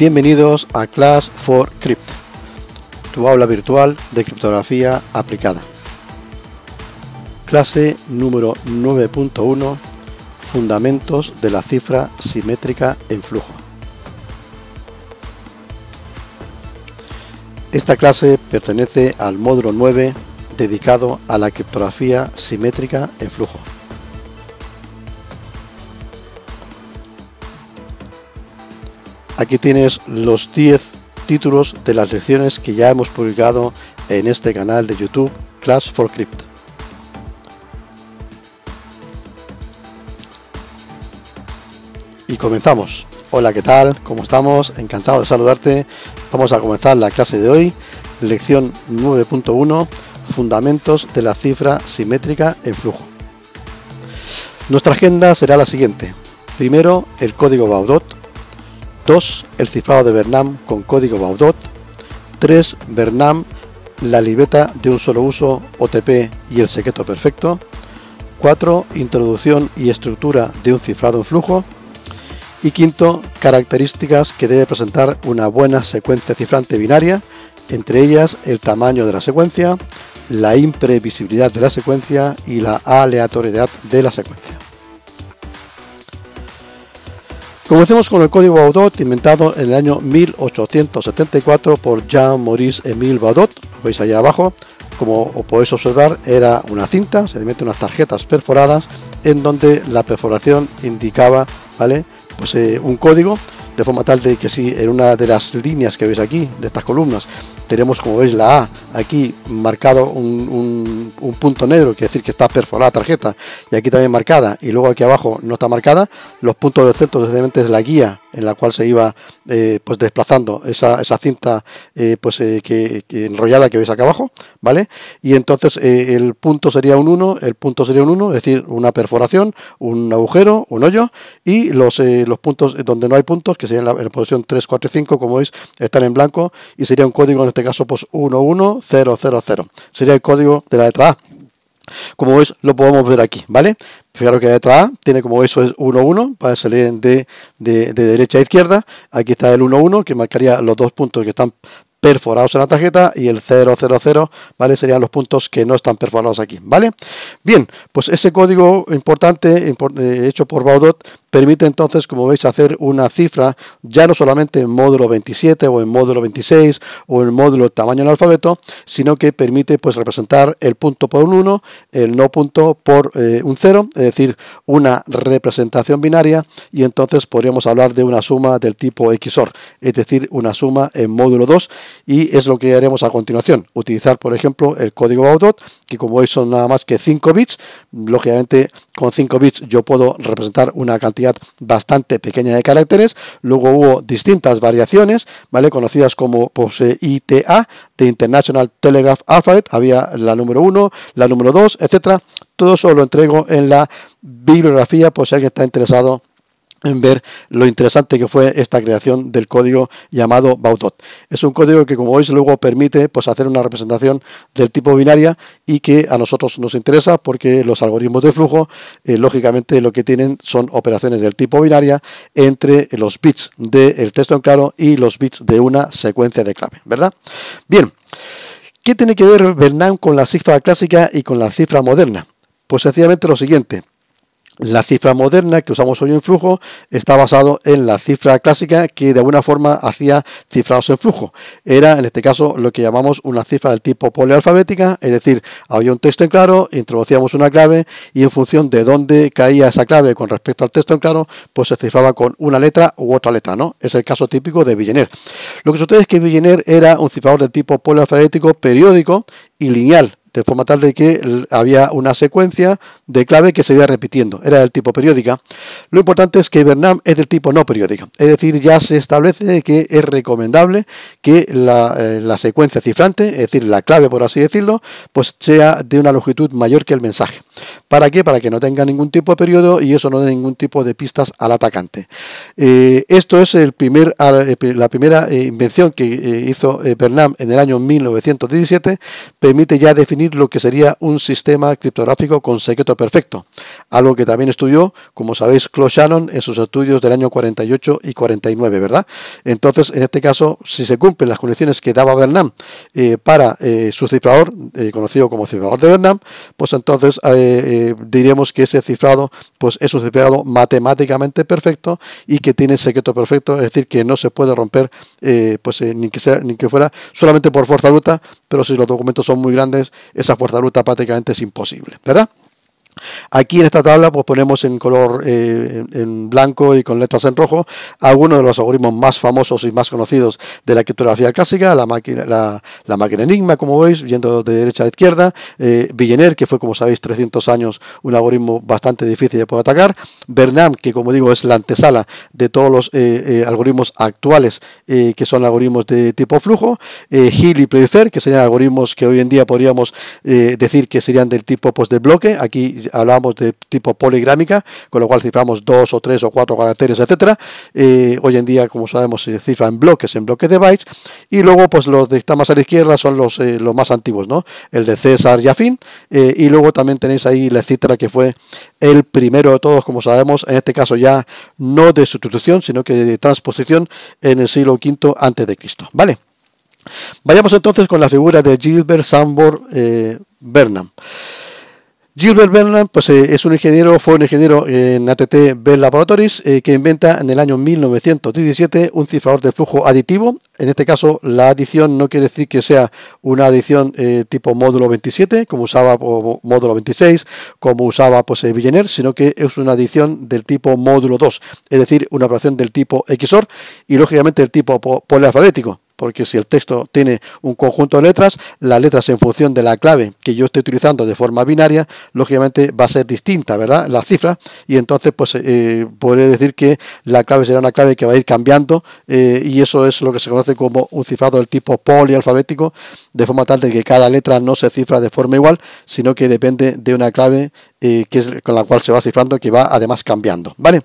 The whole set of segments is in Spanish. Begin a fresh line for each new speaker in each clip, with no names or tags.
Bienvenidos a Class for Crypt, tu aula virtual de criptografía aplicada. Clase número 9.1, Fundamentos de la cifra simétrica en flujo. Esta clase pertenece al módulo 9 dedicado a la criptografía simétrica en flujo. Aquí tienes los 10 títulos de las lecciones que ya hemos publicado en este canal de YouTube Class for crypt Y comenzamos. Hola, ¿qué tal? ¿Cómo estamos? Encantado de saludarte. Vamos a comenzar la clase de hoy, lección 9.1, Fundamentos de la cifra simétrica en flujo. Nuestra agenda será la siguiente. Primero, el código Baudot, 2. El cifrado de Bernam con código Baudot. 3. Bernam, la libreta de un solo uso, OTP y el secreto perfecto. 4. Introducción y estructura de un cifrado en flujo. Y quinto, características que debe presentar una buena secuencia cifrante binaria, entre ellas el tamaño de la secuencia, la imprevisibilidad de la secuencia y la aleatoriedad de la secuencia. Comencemos con el código Baudot inventado en el año 1874 por Jean-Maurice Émile Baudot, veis allá abajo, como podéis observar era una cinta, se unas tarjetas perforadas en donde la perforación indicaba ¿vale? pues, eh, un código de forma tal de que si en una de las líneas que veis aquí, de estas columnas, tenemos como veis la A aquí marcado un, punto negro, que decir que está perforada la tarjeta, y aquí también marcada, y luego aquí abajo no está marcada, los puntos de centro es la guía en la cual se iba eh, pues desplazando esa, esa cinta eh, pues eh, que, enrollada que veis acá abajo vale y entonces el punto sería un 1 el punto sería un 1 es decir una perforación un agujero un hoyo y los, los puntos donde no hay puntos que serían la, posición 3 4 y 5 como veis están en blanco y sería un código en este caso pues 11000 sería el código de la letra A como veis, lo podemos ver aquí, ¿vale? Fijaros que detrás tiene como eso es 1-1 para salir de, de, derecha a izquierda. Aquí está el 1-1 que marcaría los dos puntos que están perforados en la tarjeta y el 000, ¿vale? Serían los puntos que no están perforados aquí, ¿vale? Bien, pues ese código importante eh, hecho por Baudot permite entonces, como veis, hacer una cifra ya no solamente en módulo 27 o en módulo 26 o en módulo tamaño del alfabeto, sino que permite pues representar el punto por un 1, el no punto por eh, un 0, es decir, una representación binaria y entonces podríamos hablar de una suma del tipo XOR, es decir, una suma en módulo 2 y es lo que haremos a continuación, utilizar por ejemplo el código Baudot, que como veis son nada más que 5 bits, lógicamente con 5 bits yo puedo representar una cantidad bastante pequeña de caracteres. Luego hubo distintas variaciones, ¿vale? Conocidas como pues, eh, ITA, de International Telegraph Alphabet, había la número 1, la número 2, etcétera. Todo eso lo entrego en la bibliografía por si alguien está interesado en ver lo interesante que fue esta creación del código llamado baudot Es un código que, como veis, luego permite pues, hacer una representación del tipo binaria y que a nosotros nos interesa porque los algoritmos de flujo, eh, lógicamente, lo que tienen son operaciones del tipo binaria entre los bits del texto en claro y los bits de una secuencia de clave, ¿verdad? Bien, ¿qué tiene que ver Bernan con la cifra clásica y con la cifra moderna? Pues sencillamente lo siguiente, la cifra moderna que usamos hoy en flujo está basado en la cifra clásica que de alguna forma hacía cifrados en flujo. Era en este caso lo que llamamos una cifra del tipo polialfabética, es decir, había un texto en claro, introducíamos una clave y en función de dónde caía esa clave con respecto al texto en claro, pues se cifraba con una letra u otra letra, ¿no? Es el caso típico de Villeneuve. Lo que sucede es que Villeneuve era un cifrador del tipo polialfabético periódico y lineal de forma tal de que había una secuencia de clave que se iba repitiendo. Era del tipo periódica. Lo importante es que Bernam es del tipo no periódica. Es decir, ya se establece que es recomendable que eh, la, secuencia cifrante, es decir, la clave por así decirlo, pues sea de una longitud mayor que el mensaje. ¿Para qué? Para que no tenga ningún tipo de periodo y eso no dé ningún tipo de pistas al atacante. Eh, esto es el primer, eh, la primera invención que hizo Bernam en el año 1917. Permite ya definir lo que sería un sistema criptográfico con secreto perfecto, algo que también estudió, como sabéis, Claude Shannon en sus estudios del año 48 y 49, ¿verdad? Entonces, en este caso, si se cumplen las condiciones que daba Bernam eh, para eh, su cifrador, eh, conocido como cifrador de Bernam, pues entonces diríamos que ese cifrado pues es un cifrado matemáticamente perfecto y que tiene secreto perfecto, es decir, que no se puede romper pues ni que sea ni que fuera solamente por fuerza bruta, pero si los documentos son muy grandes esa fuerza ruta prácticamente es imposible, ¿verdad? Aquí en esta tabla pues ponemos en color eh, en blanco y con letras en rojo algunos de los algoritmos más famosos y más conocidos de la criptografía clásica, la máquina, la, máquina Enigma, como veis, yendo de derecha a izquierda, eh, Villeneuve, que fue, como sabéis, 300 años un algoritmo bastante difícil de poder atacar, Bernam, que como digo es la antesala de todos los eh, eh, algoritmos actuales, que son algoritmos de tipo flujo, Hill y Playfair, que serían algoritmos que hoy en día podríamos decir que serían del tipo pues, de bloque, aquí hablábamos de tipo poligrámica, con lo cual ciframos dos o tres o cuatro caracteres, etcétera. Eh, hoy en día, como sabemos, se cifra en bloques, en bloques de bytes. Y luego, pues los de más a la izquierda son los, eh, los más antiguos, ¿no? El de César y Eh, y luego también tenéis ahí la cítara que fue el primero de todos, como sabemos, en este caso ya no de sustitución, sino que de transposición en el siglo V antes de Cristo. ¿Vale? Vayamos entonces con la figura de Gilbert Sambor eh, Bernam. Gilbert Bernard pues, eh, es un ingeniero, fue un ingeniero en ATT Bell Laboratories eh, que inventa en el año 1917 un cifrador de flujo aditivo. En este caso, la adición no quiere decir que sea una adición eh, tipo módulo 27, como usaba módulo 26, como usaba pues, Villeneuve, sino que es una adición del tipo módulo 2, es decir, una operación del tipo XOR y lógicamente del tipo polialfabético porque si el texto tiene un conjunto de letras, las letras en función de la clave que yo estoy utilizando de forma binaria, lógicamente va a ser distinta, ¿verdad? La cifra, y entonces pues eh, podría decir que la clave será una clave que va a ir cambiando eh, y eso es lo que se conoce como un cifrado del tipo polialfabético, de forma tal de que cada letra no se cifra de forma igual, sino que depende de una clave eh, que es con la cual se va cifrando, que va además cambiando, ¿vale?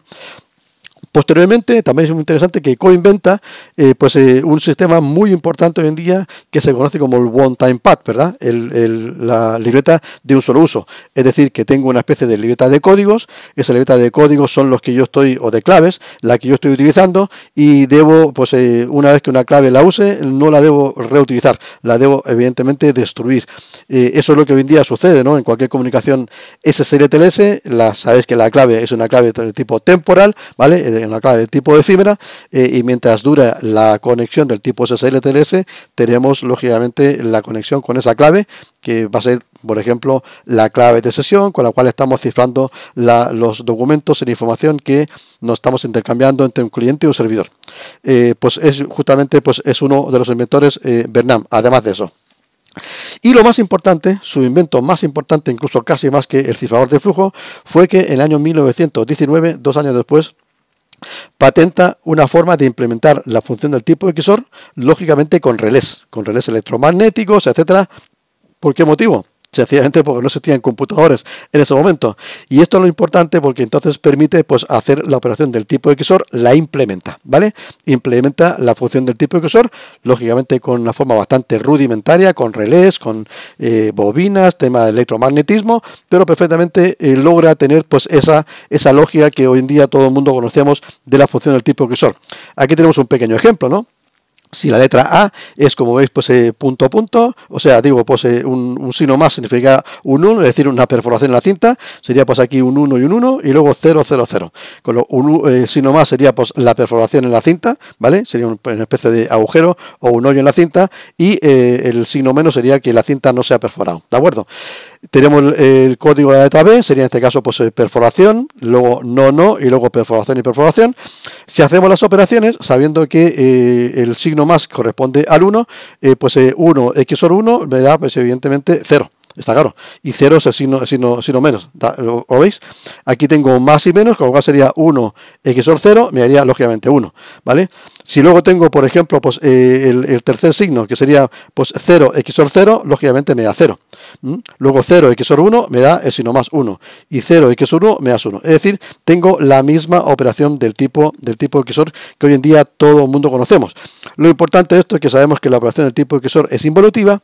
Posteriormente, también es muy interesante que co-inventa eh, pues, eh, un sistema muy importante hoy en día que se conoce como el one-time pad, ¿verdad? El, la libreta de un solo uso. Es decir, que tengo una especie de libreta de códigos, esa libreta de códigos son los que yo estoy, o de claves, la que yo estoy utilizando y debo, pues eh, una vez que una clave la use, no la debo reutilizar, la debo evidentemente destruir. eso es lo que hoy en día sucede, ¿no? En cualquier comunicación SSLTLS, la, sabéis que la clave es una clave de tipo temporal, ¿vale? en la clave de tipo de fibra eh, y mientras dura la conexión del tipo SSL-TLS tenemos lógicamente la conexión con esa clave que va a ser por ejemplo, la clave de sesión con la cual estamos cifrando los documentos en información que nos estamos intercambiando entre un cliente y un servidor. Eh, pues es justamente pues es uno de los inventores eh, Bernam, además de eso. Y lo más importante, su invento más importante, incluso casi más que el cifrador de flujo, fue que en el año 1919, dos años después, patenta una forma de implementar la función del tipo de XOR, lógicamente con relés, con relés electromagnéticos, etcétera. ¿Por qué motivo? sencillamente porque no se tenían computadores en ese momento. Y esto es lo importante porque entonces permite pues, hacer la operación del tipo de XOR, la implementa, ¿vale? Implementa la función del tipo de XOR, lógicamente con una forma bastante rudimentaria, con relés, con eh, bobinas, tema de electromagnetismo, pero perfectamente eh, logra tener pues esa, esa lógica que hoy en día todo el mundo conocemos de la función del tipo de XOR. Aquí tenemos un pequeño ejemplo, ¿no? si la letra A es, como veis, pues eh, punto punto, o sea, digo, pues eh, un, un, signo más significa un 1, es decir, una perforación en la cinta, sería pues aquí un 1 y un 1, y luego 0, 0, 0. Con lo, un eh, signo más sería pues la perforación en la cinta, ¿vale? Sería una especie de agujero o un hoyo en la cinta, y el signo menos sería que la cinta no sea perforado, ¿de acuerdo? Tenemos el código de la letra B, sería en este caso pues, eh, perforación, luego no, no y luego perforación y perforación. Si hacemos las operaciones, sabiendo que eh, el signo más corresponde al 1, eh, pues 1, x sobre 1 me da pues, evidentemente 0. Está claro. Y 0 es el signo, menos. ¿Lo, veis? Aquí tengo más y menos, con lo cual sería 1 XOR 0, me haría lógicamente 1. ¿Vale? Si luego tengo, por ejemplo, pues, eh, el, tercer signo, que sería pues 0 XOR 0, lógicamente me da 0. Luego 0 XOR 1 me da el signo más 1. Y 0 x 1 me da 1. Es decir, tengo la misma operación del tipo, del tipo XOR que hoy en día todo el mundo conocemos. Lo importante de esto es que sabemos que la operación del tipo XOR es involutiva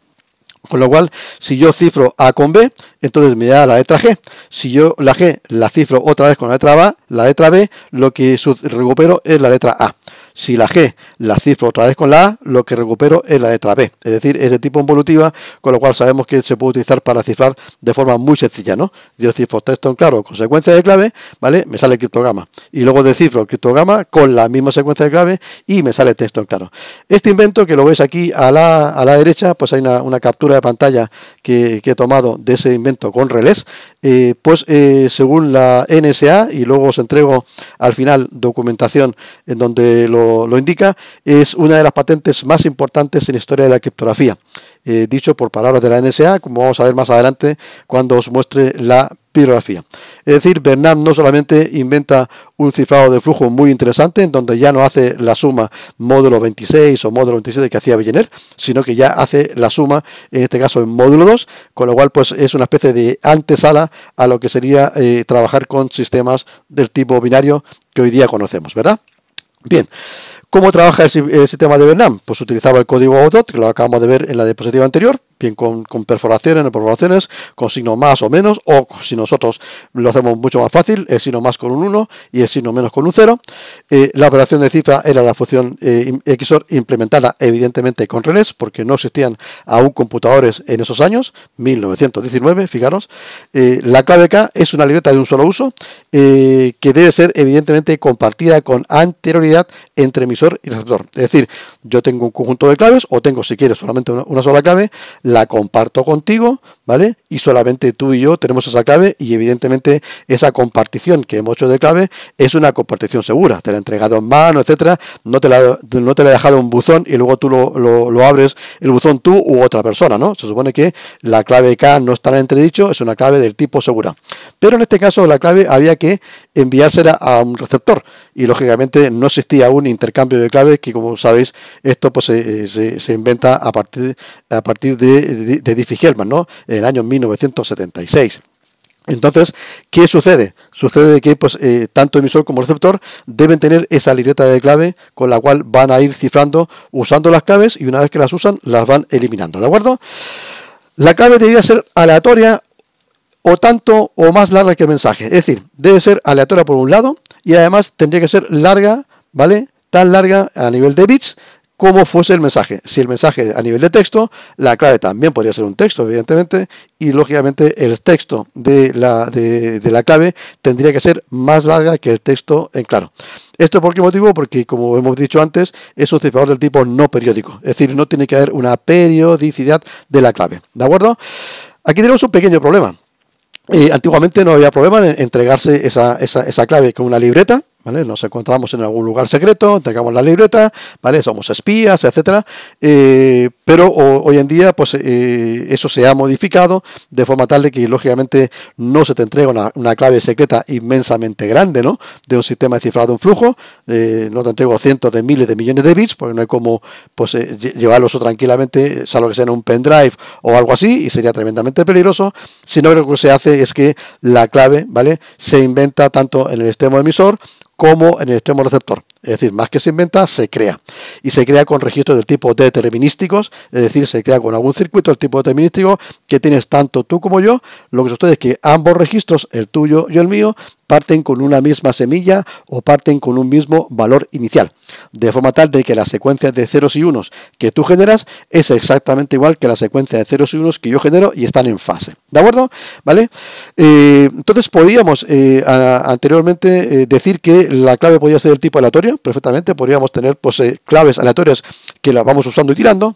con lo cual, si yo cifro A con B, entonces me da la letra G. Si yo la G la cifro otra vez con la letra A, la letra B, lo que recupero es la letra A. Si la G la cifro otra vez con la A, lo que recupero es la letra B. Es decir, es de tipo involutiva, con lo cual sabemos que se puede utilizar para cifrar de forma muy sencilla, ¿no? Yo cifro texto en claro, con secuencia de clave, ¿vale? Me sale criptograma. Y luego descifro el criptograma con la misma secuencia de clave y me sale texto en claro. Este invento que lo ves aquí a la, derecha, pues hay una, captura de pantalla que, he tomado de ese invento con relés. Eh, pues eh, según la NSA, y luego os entrego al final documentación en donde lo lo, indica, es una de las patentes más importantes en la historia de la criptografía. Eh, dicho por palabras de la NSA, como vamos a ver más adelante cuando os muestre la pirografía. Es decir, Bernard no solamente inventa un cifrado de flujo muy interesante, en donde ya no hace la suma módulo 26 o módulo 27 que hacía Villeneuve, sino que ya hace la suma, en este caso en módulo 2, con lo cual pues es una especie de antesala a lo que sería eh, trabajar con sistemas del tipo binario que hoy día conocemos, ¿verdad? Bien, ¿cómo trabaja el, sistema de Bernam? Pues utilizaba el código ODOT, que lo acabamos de ver en la diapositiva anterior, bien con, perforaciones, no perforaciones, con signo más o menos, o si nosotros lo hacemos mucho más fácil, el signo más con un 1 y el signo menos con un 0. Eh, la operación de cifra era la función eh, XOR implementada evidentemente con relés, porque no existían aún computadores en esos años, 1919, fijaros. Eh, la clave K es una libreta de un solo uso, que debe ser evidentemente compartida con anterioridad entre emisor y receptor. Es decir, yo tengo un conjunto de claves, o tengo si quieres solamente una sola clave, la comparto contigo, ¿vale? Y solamente tú y yo tenemos esa clave y evidentemente esa compartición que hemos hecho de clave es una compartición segura. Te la he entregado en mano, etcétera. No te la, no te la he dejado en un buzón y luego tú lo, lo, abres el buzón tú u otra persona, ¿no? Se supone que la clave K no está en entredicho, es una clave del tipo segura. Pero en este caso la clave había que enviársela a un receptor y lógicamente no existía un intercambio de clave que como sabéis esto pues se, se, se inventa a partir, a partir de de, Diffie Hellman, ¿no? En el año 1976. Entonces, ¿qué sucede? Sucede que pues, eh, tanto emisor como receptor deben tener esa libreta de clave con la cual van a ir cifrando usando las claves y una vez que las usan las van eliminando, ¿de acuerdo? La clave debería ser aleatoria o tanto o más larga que el mensaje. Es decir, debe ser aleatoria por un lado y además tendría que ser larga, ¿vale? Tan larga a nivel de bits cómo fuese el mensaje. Si el mensaje a nivel de texto, la clave también podría ser un texto, evidentemente, y lógicamente el texto de la, de, la clave tendría que ser más larga que el texto en claro. ¿Esto por qué motivo? Porque, como hemos dicho antes, es un cifrador del tipo no periódico. Es decir, no tiene que haber una periodicidad de la clave. ¿De acuerdo? Aquí tenemos un pequeño problema. Eh, antiguamente no había problema en entregarse esa, esa, esa clave con una libreta nos encontramos en algún lugar secreto, entregamos la libreta, ¿vale? Somos espías, etcétera. Eh, pero hoy en día, pues eh, eso se ha modificado de forma tal de que, lógicamente, no se te entrega una, clave secreta inmensamente grande, ¿no? De un sistema de cifrado un flujo. Eh, no te entrego cientos de miles de millones de bits, porque no hay como pues, llevarlos tranquilamente, salvo que sea en un pendrive o algo así, y sería tremendamente peligroso. Sino que lo que se hace es que la clave, ¿vale? Se inventa tanto en el extremo emisor como en el extremo receptor. Es decir, más que se inventa, se crea. Y se crea con registros del tipo determinísticos, es decir, se crea con algún circuito del tipo determinístico que tienes tanto tú como yo. Lo que sucede es que ambos registros, el tuyo y el mío, parten con una misma semilla o parten con un mismo valor inicial. De forma tal de que la secuencia de ceros y unos que tú generas es exactamente igual que la secuencia de ceros y unos que yo genero y están en fase. ¿De acuerdo? ¿Vale? Eh, entonces podíamos eh, anteriormente eh, decir que la clave podía ser del tipo aleatorio perfectamente, podríamos tener pues, eh, claves aleatorias que las vamos usando y tirando,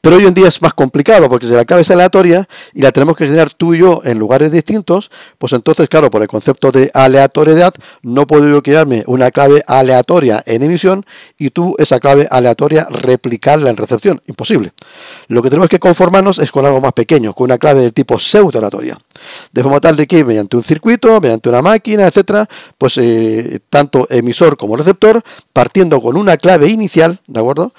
pero hoy en día es más complicado porque si la clave es aleatoria y la tenemos que generar tú y yo en lugares distintos, pues entonces, claro, por el concepto de aleatoriedad, no puedo yo crearme una clave aleatoria en emisión y tú esa clave aleatoria replicarla en recepción. Imposible. Lo que tenemos que conformarnos es con algo más pequeño, con una clave de tipo pseudo aleatoria. De forma tal de que mediante un circuito, mediante una máquina, etcétera, pues eh, tanto emisor como receptor, partiendo con una clave inicial, ¿de acuerdo?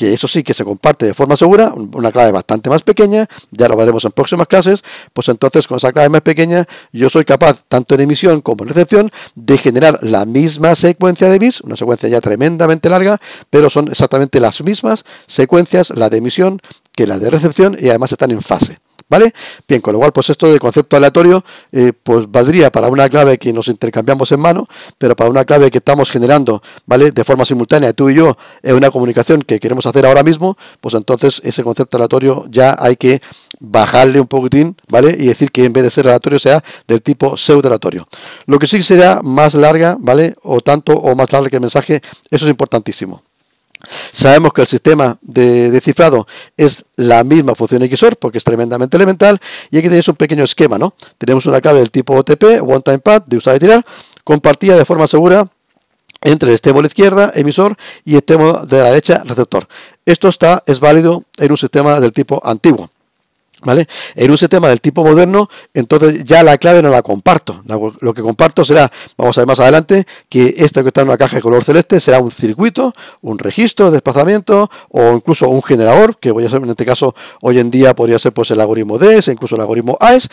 que eso sí que se comparte de forma segura, una clave bastante más pequeña, ya lo veremos en próximas clases, pues entonces con esa clave más pequeña yo soy capaz, tanto en emisión como en recepción, de generar la misma secuencia de bits, una secuencia ya tremendamente larga, pero son exactamente las mismas secuencias, la de emisión que la de recepción y además están en fase. ¿Vale? Bien, con lo cual, pues esto de concepto aleatorio, eh, pues valdría para una clave que nos intercambiamos en mano, pero para una clave que estamos generando, ¿vale? De forma simultánea, tú y yo, en una comunicación que queremos hacer ahora mismo, pues entonces ese concepto aleatorio ya hay que bajarle un poquitín, ¿vale? Y decir que en vez de ser aleatorio sea del tipo pseudo aleatorio. Lo que sí será más larga, ¿vale? O tanto o más larga que el mensaje, eso es importantísimo. Sabemos que el sistema de, descifrado es la misma función XOR porque es tremendamente elemental y aquí tenéis un pequeño esquema, ¿no? Tenemos una clave del tipo OTP, One Time Pad, de usar y tirar, compartida de forma segura entre el extremo de la izquierda, emisor, y el extremo de la derecha, receptor. Esto está, es válido en un sistema del tipo antiguo. ¿Vale? En un sistema del tipo moderno, entonces ya la clave no la comparto. Lo que comparto será, vamos a ver más adelante, que esta que está en una caja de color celeste será un circuito, un registro de desplazamiento o incluso un generador, que voy a ser en este caso hoy en día podría ser pues el algoritmo DES, incluso el algoritmo AES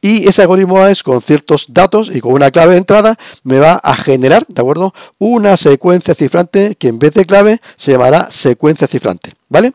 y ese algoritmo AES con ciertos datos y con una clave de entrada me va a generar, ¿de acuerdo? Una secuencia cifrante que en vez de clave se llamará secuencia cifrante, ¿vale?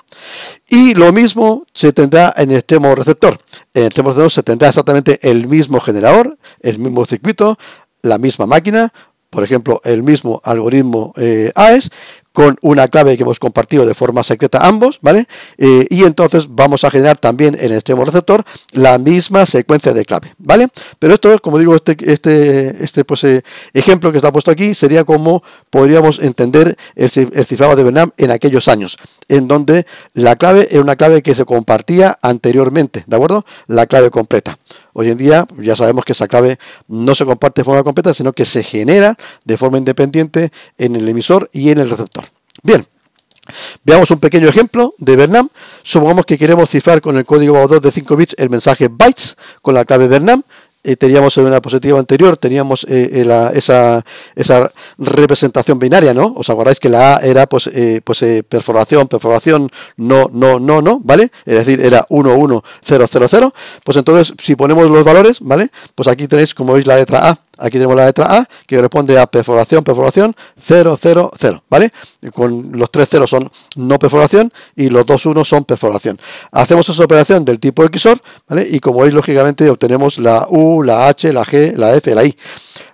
Y lo mismo se tendrá en el extremo receptor. En el extremo receptor se tendrá exactamente el mismo generador, el mismo circuito, la misma máquina, por ejemplo, el mismo algoritmo eh, AES, con una clave que hemos compartido de forma secreta ambos, ¿vale? Eh, y entonces vamos a generar también en el este extremo receptor la misma secuencia de clave, ¿vale? Pero esto, como digo, este, este, este pues, eh, ejemplo que está puesto aquí sería como podríamos entender el, cifrado de Bernam en aquellos años, en donde la clave era una clave que se compartía anteriormente, ¿de acuerdo? La clave completa. Hoy en día ya sabemos que esa clave no se comparte de forma completa, sino que se genera de forma independiente en el emisor y en el receptor. Bien. Veamos un pequeño ejemplo de Bernam. Supongamos que queremos cifrar con el código 2 de 5 bits el mensaje bytes con la clave Bernam. Eh, teníamos en una positiva anterior, teníamos eh, eh, esa, esa, representación binaria, ¿no? ¿Os acordáis que la A era pues, pues perforación, perforación, no, no, no, no, ¿vale? Es decir, era 1, 1, 0, 0, 0. Pues entonces, si ponemos los valores, ¿vale? Pues aquí tenéis, como veis, la letra A Aquí tenemos la letra A, que corresponde a perforación, perforación, 0, 0, 0, ¿vale? Con los tres ceros son no perforación y los dos unos son perforación. Hacemos esa operación del tipo XOR, ¿vale? Y como veis, lógicamente, obtenemos la U, la H, la G, la F, la I.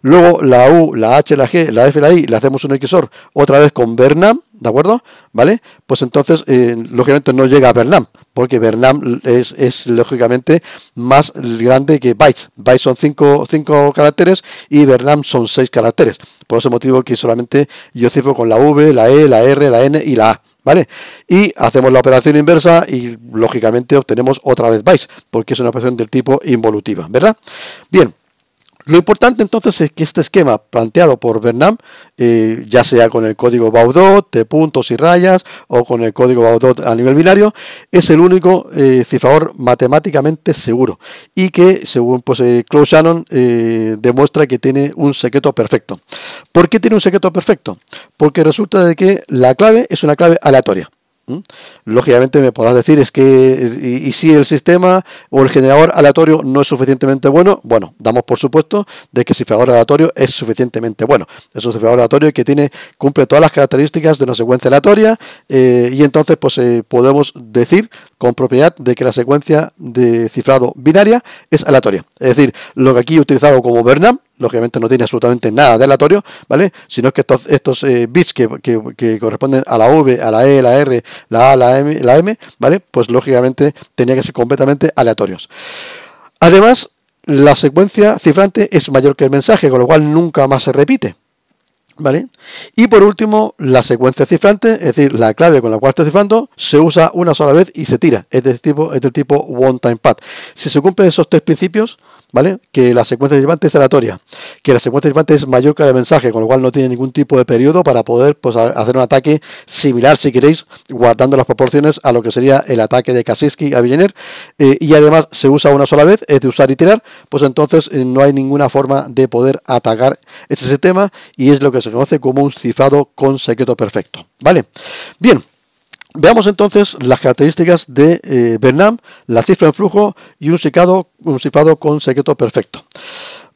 Luego la U, la H, la G, la F, la I, le hacemos un XOR otra vez con Bernam, ¿de acuerdo? ¿Vale? Pues entonces, eh, lógicamente no llega a Bernam, porque Bernam es, lógicamente más grande que bytes. Bytes son 5 caracteres y Bernam son 6 caracteres. Por ese motivo que solamente yo cifro con la V, la E, la R, la N y la A. ¿Vale? Y hacemos la operación inversa y lógicamente obtenemos otra vez bytes, porque es una operación del tipo involutiva, ¿verdad? Bien, lo importante entonces es que este esquema planteado por Bernam, eh, ya sea con el código Baudot de puntos y rayas o con el código Baudot a nivel binario, es el único eh, cifrador matemáticamente seguro y que, según pues, eh, Claude Shannon, demuestra que tiene un secreto perfecto. ¿Por qué tiene un secreto perfecto? Porque resulta de que la clave es una clave aleatoria. Lógicamente me podrás decir, es que, y, si el sistema o el generador aleatorio no es suficientemente bueno, bueno, damos por supuesto de que el cifrador aleatorio es suficientemente bueno. Es un cifrador aleatorio que tiene, cumple todas las características de una secuencia aleatoria eh, y entonces pues eh, podemos decir con propiedad de que la secuencia de cifrado binaria es aleatoria. Es decir, lo que aquí he utilizado como Bernam lógicamente no tiene absolutamente nada de aleatorio, ¿vale? Sino que estos, eh, bits que, corresponden a la V, a la E, la R, la A, la M, la M, ¿vale? Pues lógicamente tenía que ser completamente aleatorios. Además, la secuencia cifrante es mayor que el mensaje, con lo cual nunca más se repite. ¿Vale? Y por último, la secuencia cifrante, es decir, la clave con la cual estoy cifrando, se usa una sola vez y se tira. Es del tipo, es tipo one time pad. Si se cumplen esos tres principios, ¿vale? Que la secuencia de llevante es aleatoria, que la secuencia llevante es mayor que el mensaje, con lo cual no tiene ningún tipo de periodo para poder pues, hacer un ataque similar, si queréis, guardando las proporciones a lo que sería el ataque de Kaczynski a Villeneuve, eh, y además se usa una sola vez, es de usar y tirar, pues entonces eh, no hay ninguna forma de poder atacar este sistema, y es lo que se conoce como un cifrado con secreto perfecto, ¿vale? Bien, Veamos entonces las características de Vernam, eh, Bernam, la cifra en flujo y un cifrado, con secreto perfecto.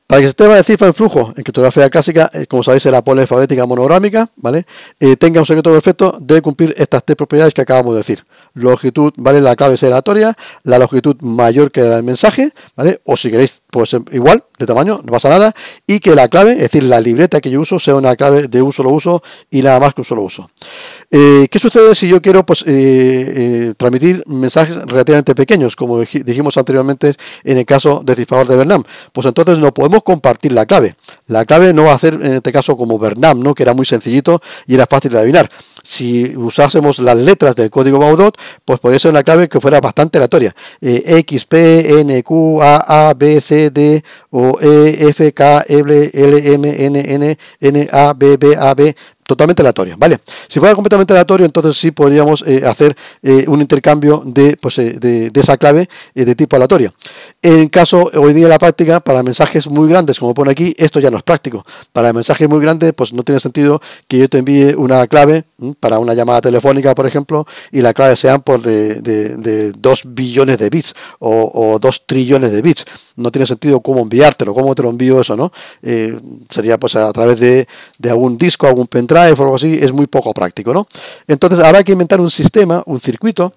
Para que el sistema de cifra en flujo en criptografía clásica, eh, como sabéis, era polialfabética monográmica, ¿vale? Eh, tenga un secreto perfecto, debe cumplir estas tres propiedades que acabamos de decir. Longitud, ¿vale? La clave es aleatoria, la longitud mayor que el mensaje, ¿vale? O si queréis, pues em, igual, de tamaño, no pasa nada. Y que la clave, es decir, la libreta que yo uso, sea una clave de un solo uso y nada más que un solo uso. Eh, ¿Qué sucede si yo quiero pues, eh, eh, transmitir mensajes relativamente pequeños, como dijimos anteriormente en el caso del cifrador de Bernam? Pues entonces no podemos compartir la clave. La clave no va a ser en este caso como Bernam, ¿no? que era muy sencillito y era fácil de adivinar. Si usásemos las letras del código Baudot, pues podría ser una clave que fuera bastante aleatoria. X, P, N, Q, A, A, B, C, D, O, E, F, K, e, L, L, M, N, N, N, A, B, B, A, B totalmente aleatorio ¿vale? Si fuera completamente aleatorio, entonces sí podríamos eh, hacer eh, un intercambio de, pues, eh, de, esa clave de tipo aleatorio. En caso, hoy día en la práctica, para mensajes muy grandes, como pone aquí, esto ya no es práctico. Para mensajes muy grandes, pues no tiene sentido que yo te envíe una clave para una llamada telefónica, por ejemplo, y la clave sean por de, de 2 billones de bits o, o 2 trillones de bits. No tiene sentido cómo enviártelo, cómo te lo envío eso, ¿no? sería pues a través de, de algún disco, algún pendrive, o algo así es muy poco práctico, ¿no? Entonces habrá que inventar un sistema, un circuito,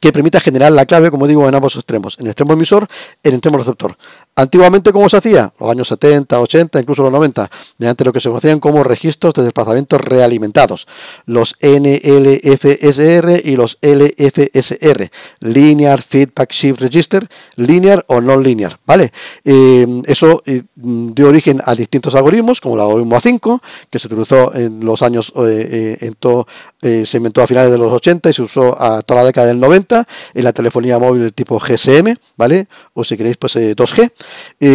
que permita generar la clave, como digo, en ambos extremos, en el extremo emisor en el extremo receptor. Antiguamente, ¿cómo se hacía? Los años 70, 80, incluso los 90, mediante lo que se conocían como registros de desplazamientos realimentados, los NLFSR y los LFSR, Linear Feedback Shift Register, linear o non linear, ¿vale? Eh, eso eh, dio origen a distintos algoritmos, como el algoritmo A5, que se utilizó en los años, eh, en todo, se inventó a finales de los 80 y se usó a toda la década del 90, en la telefonía móvil del tipo GSM, ¿vale? O si queréis, pues 2G. Eh,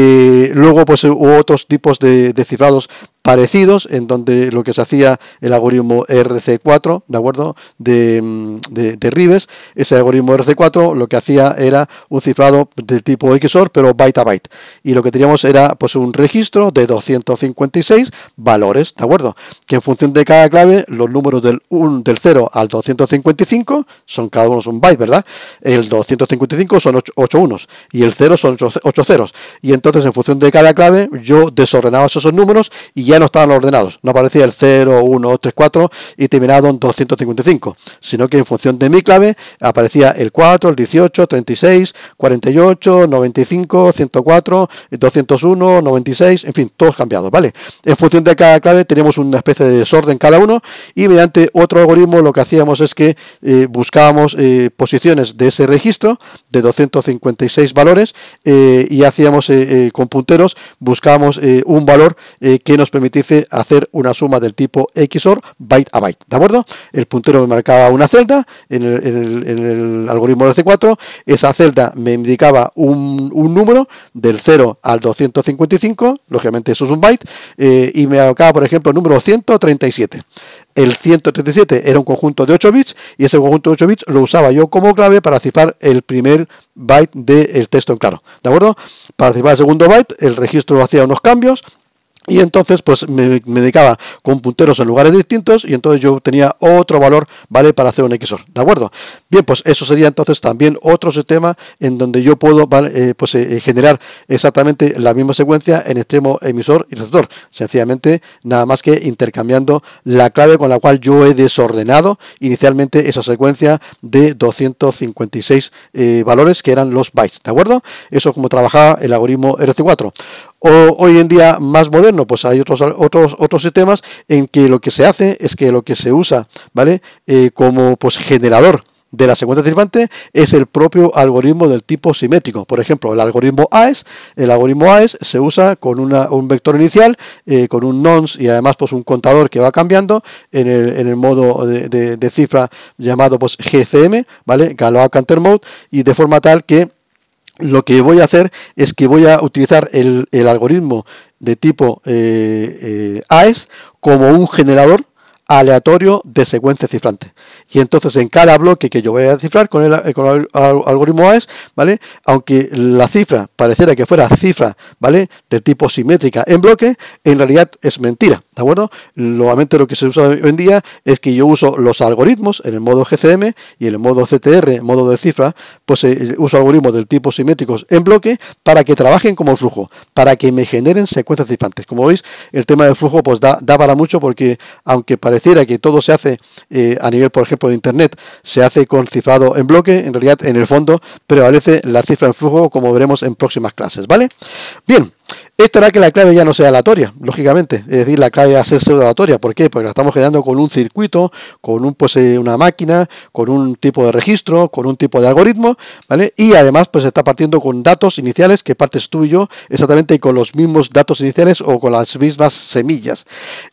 eh, luego, pues hubo otros tipos de, de, cifrados parecidos, en donde lo que se hacía el algoritmo RC4, ¿de acuerdo? De, mm, de, Rives, ese algoritmo RC4 lo que hacía era un cifrado del tipo XOR, pero byte a byte. Y lo que teníamos era pues un registro de 256 valores, ¿de acuerdo? Que en función de cada clave, los números del, un, del 0 al 255 son cada uno un byte, ¿verdad? El 255 son 8, unos y el 0 son 8, ceros. Y entonces, en función de cada clave, yo desordenaba esos números y ya no estaban ordenados. No aparecía el 0, 1, 3, 4 y terminado en 255, sino que en función de mi clave aparecía el 4, el 18, 36, 48, 95, 104, 201, 96, en fin, todos cambiados, ¿vale? En función de cada clave tenemos una especie de desorden cada uno y mediante otro algoritmo lo que hacíamos es que eh, buscábamos eh, posiciones de ese registro de 256 valores eh, y hacíamos con punteros, buscábamos un valor que nos permite hacer una suma del tipo XOR byte a byte, ¿de acuerdo? El puntero me marcaba una celda en el, algoritmo rc C4, esa celda me indicaba un, número del 0 al 255, lógicamente eso es un byte, eh, y me marcaba, por ejemplo, el número 137. El 137 era un conjunto de 8 bits y ese conjunto de 8 bits lo usaba yo como clave para cifrar el primer byte del texto en claro. ¿De acuerdo? Para cifrar el segundo byte, el registro hacía unos cambios y entonces, pues me, dedicaba con punteros en lugares distintos y entonces yo tenía otro valor, ¿vale? Para hacer un XOR, ¿de acuerdo? Bien, pues eso sería entonces también otro sistema en donde yo puedo, eh, pues eh, eh, generar exactamente la misma secuencia en extremo emisor y receptor. Sencillamente, nada más que intercambiando la clave con la cual yo he desordenado inicialmente esa secuencia de 256 valores que eran los bytes, ¿de acuerdo? Eso es como trabajaba el algoritmo RC4 o, hoy en día más moderno, pues hay otros, otros, otros sistemas en que lo que se hace es que lo que se usa, ¿vale? Eh, como pues generador de la secuencia cifrante es el propio algoritmo del tipo simétrico. Por ejemplo, el algoritmo AES, el algoritmo AES se usa con un vector inicial, eh, con un nonce y además pues, un contador que va cambiando en el, modo de, cifra llamado pues, GCM, ¿vale? Galois Counter Mode, y de forma tal que lo que voy a hacer es que voy a utilizar el, algoritmo de tipo eh, eh AES como un generador aleatorio de secuencia cifrante Y entonces en cada bloque que yo voy a cifrar con el, algoritmo AES, ¿vale? Aunque la cifra pareciera que fuera cifra, ¿vale? De tipo simétrica en bloque, en realidad es mentira, ¿de acuerdo? Nuevamente lo que se usa hoy en día es que yo uso los algoritmos en el modo GCM y en el modo CTR, modo de cifra, pues eh, uso algoritmos del tipo simétricos en bloque para que trabajen como flujo, para que me generen secuencias cifrantes. Como veis, el tema del flujo pues da, da para mucho porque aunque parece que todo se hace eh, a nivel, por ejemplo, de Internet, se hace con cifrado en bloque, en realidad en el fondo prevalece la cifra en flujo, como veremos en próximas clases, ¿vale? Bien. Esto hará que la clave ya no sea aleatoria, lógicamente. Es decir, la clave va a ser aleatoria, ¿Por qué? Porque la estamos generando con un circuito, con un, pues, eh, una máquina, con un tipo de registro, con un tipo de algoritmo, ¿vale? Y además, pues está partiendo con datos iniciales que partes tú y yo exactamente con los mismos datos iniciales o con las mismas semillas.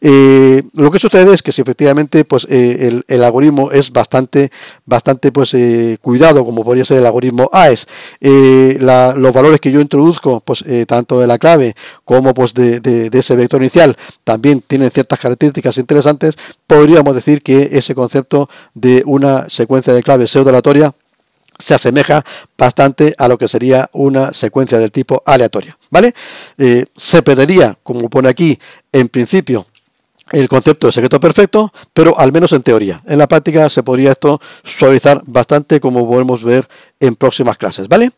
Eh, lo que sucede es que si efectivamente pues, eh, el, algoritmo es bastante, bastante pues, cuidado, como podría ser el algoritmo AES, los valores que yo introduzco, pues tanto de la clave como pues de, ese vector inicial también tienen ciertas características interesantes, podríamos decir que ese concepto de una secuencia de claves pseudo-aleatoria se asemeja bastante a lo que sería una secuencia del tipo aleatoria, ¿vale? Eh, se perdería, como pone aquí, en principio el concepto de secreto perfecto, pero al menos en teoría. En la práctica se podría esto suavizar bastante, como podemos ver en próximas clases, ¿vale?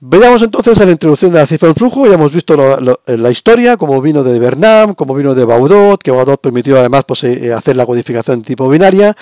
Veamos entonces la introducción de la cifra en flujo, ya hemos visto eh, la historia, como vino de Bernam, cómo vino de Baudot, que Baudot permitió además pues, eh, hacer la codificación tipo binaria,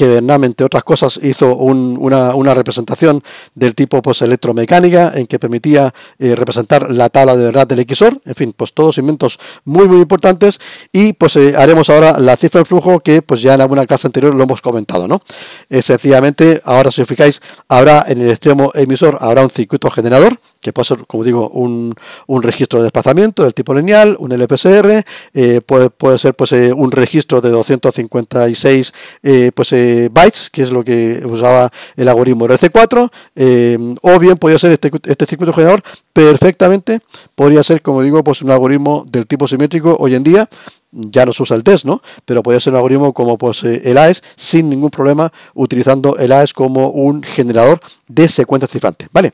que entre otras cosas, hizo una, una, representación del tipo pues, electromecánica, en que permitía eh, representar la tabla de verdad del XOR. En fin, pues todos inventos muy, muy importantes. Y pues eh, haremos ahora la cifra de flujo, que pues ya en alguna clase anterior lo hemos comentado, ¿no? Eh, sencillamente, ahora si os fijáis, habrá en el extremo emisor, habrá un circuito generador que puede ser, como digo, un, registro de desplazamiento del tipo lineal, un LPSR, eh, puede, ser pues, eh, un registro de 256 eh, pues, bytes, que es lo que usaba el algoritmo RC4, o bien podría ser este, este, circuito generador perfectamente, podría ser, como digo, pues, un algoritmo del tipo simétrico hoy en día, ya no se usa el test, ¿no? Pero podría ser un algoritmo como pues, el AES sin ningún problema, utilizando el AES como un generador de secuencia cifrantes, ¿vale?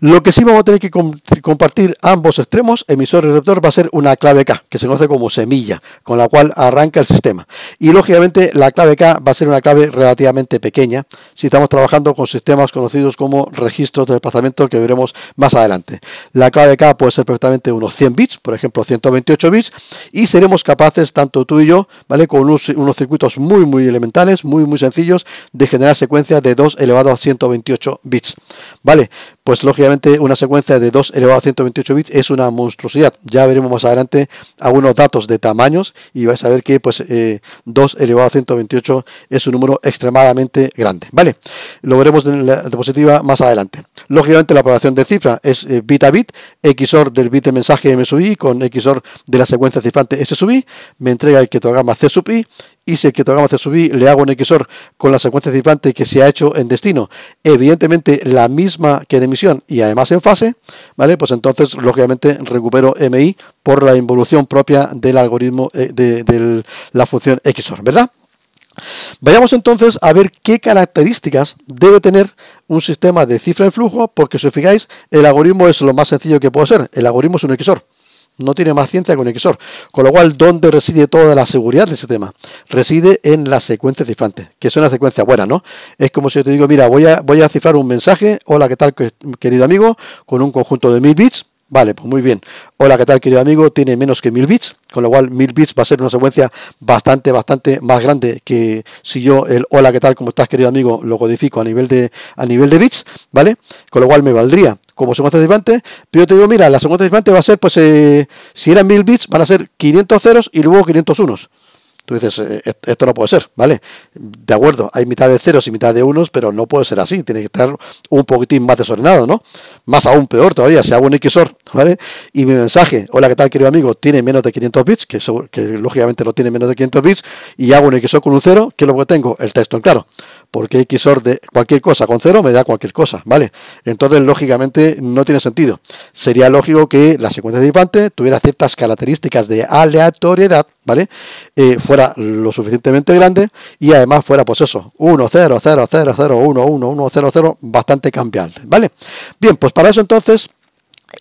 Lo que sí vamos a tener que compartir ambos extremos, emisor y receptor, va a ser una clave K, que se conoce como semilla, con la cual arranca el sistema. Y lógicamente la clave K va a ser una clave relativamente pequeña, si estamos trabajando con sistemas conocidos como registros de desplazamiento, que veremos más adelante. La clave K puede ser perfectamente unos 100 bits, por ejemplo 128 bits, y seremos capaces, tanto tú y yo, ¿vale? con unos, circuitos muy, muy elementales, muy, muy sencillos, de generar secuencias de 2 elevado a 128 bits. ¿Vale? pues lógicamente una secuencia de 2 elevado a 128 bits es una monstruosidad. Ya veremos más adelante algunos datos de tamaños y vais a ver que pues 2 eh, elevado a 128 es un número extremadamente grande. Vale, lo veremos en la diapositiva más adelante. Lógicamente la operación de cifra es eh, bit a bit, XOR del bit de mensaje M sub i con XOR de la secuencia cifrante S sub i, me entrega el que más C sub i y si el que tocamos de subir le hago un XOR con la secuencia cifrante que se ha hecho en destino, evidentemente la misma que en emisión y además en fase, ¿vale? Pues entonces, lógicamente, recupero MI por la involución propia del algoritmo eh, de, la función XOR, ¿verdad? Vayamos entonces a ver qué características debe tener un sistema de cifra en flujo, porque si os fijáis, el algoritmo es lo más sencillo que puede ser. El algoritmo es un XOR. No tiene más ciencia que un XOR. Con lo cual, ¿dónde reside toda la seguridad de ese tema? Reside en las secuencias cifrantes, que son una secuencia buena, ¿no? Es como si yo te digo, mira, voy a, voy a cifrar un mensaje, hola, ¿qué tal, querido amigo? Con un conjunto de mil bits Vale, pues muy bien. Hola, ¿qué tal, querido amigo? Tiene menos que 1000 bits, con lo cual 1000 bits va a ser una secuencia bastante, bastante más grande que si yo el hola, ¿qué tal, cómo estás, querido amigo? lo codifico a nivel de, a nivel de bits, ¿vale? Con lo cual me valdría como secuencia disparante, pero yo te digo, mira, la secuencia disparante va a ser, pues, eh, si eran 1000 bits, van a ser 500 ceros y luego 500 unos. Tú dices, eh, eh, esto no puede ser, ¿vale? De acuerdo, hay mitad de ceros y mitad de unos, pero no puede ser así. Tiene que estar un poquitín más desordenado, ¿no? Más aún peor todavía, si hago un XOR, ¿vale? Y mi mensaje, hola, ¿qué tal, querido amigo? Tiene menos de 500 bits, que, lógicamente no tiene menos de 500 bits, y hago un XOR con un cero, ¿qué es lo que tengo? El texto en claro. Porque XOR de cualquier cosa con cero me da cualquier cosa, ¿vale? Entonces, lógicamente, no tiene sentido. Sería lógico que la secuencia de infante tuviera ciertas características de aleatoriedad ¿vale? Eh, fuera lo suficientemente grande y además fuera, pues eso, 1, 0, 0, 0, 0, 1, 1, 1, 0, 0, bastante cambiante, ¿vale? Bien, pues para eso entonces,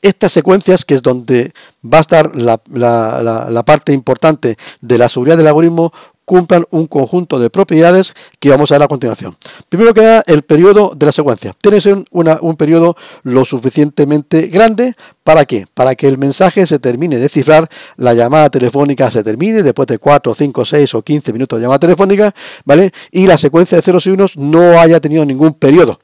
estas secuencias, que es donde va a estar la, la, la, la parte importante de la seguridad del algoritmo, cumplan un conjunto de propiedades que vamos a ver a continuación. Primero queda el periodo de la secuencia. Tiene un periodo lo suficientemente grande para qué? Para que el mensaje se termine de cifrar, la llamada telefónica se termine después de 4, 5, 6 o 15 minutos de llamada telefónica, ¿vale? Y la secuencia de ceros y unos no haya tenido ningún periodo.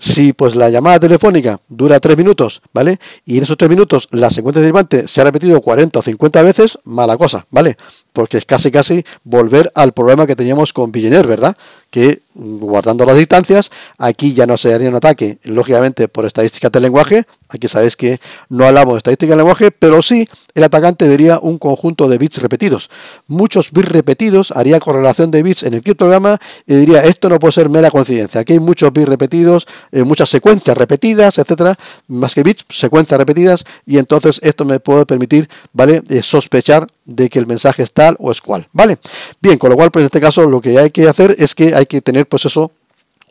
Si pues la llamada telefónica dura tres minutos, ¿vale? Y en esos tres minutos la secuencia de derivante se ha repetido 40 o 50 veces, mala cosa, ¿vale? Porque es casi casi volver al problema que teníamos con Villeneuve, ¿verdad? que guardando las distancias, aquí ya no se haría un ataque, lógicamente por estadísticas del lenguaje, aquí sabéis que no hablamos de estadística del lenguaje, pero sí el atacante vería un conjunto de bits repetidos. Muchos bits repetidos haría correlación de bits en el criptograma y diría esto no puede ser mera coincidencia, aquí hay muchos bits repetidos, eh, muchas secuencias repetidas, etcétera, más que bits, secuencias repetidas y entonces esto me puede permitir, ¿vale?, eh, sospechar de que el mensaje es tal o es cual, ¿vale? Bien, con lo cual, pues en este caso lo que hay que hacer es que hay que tener, pues eso,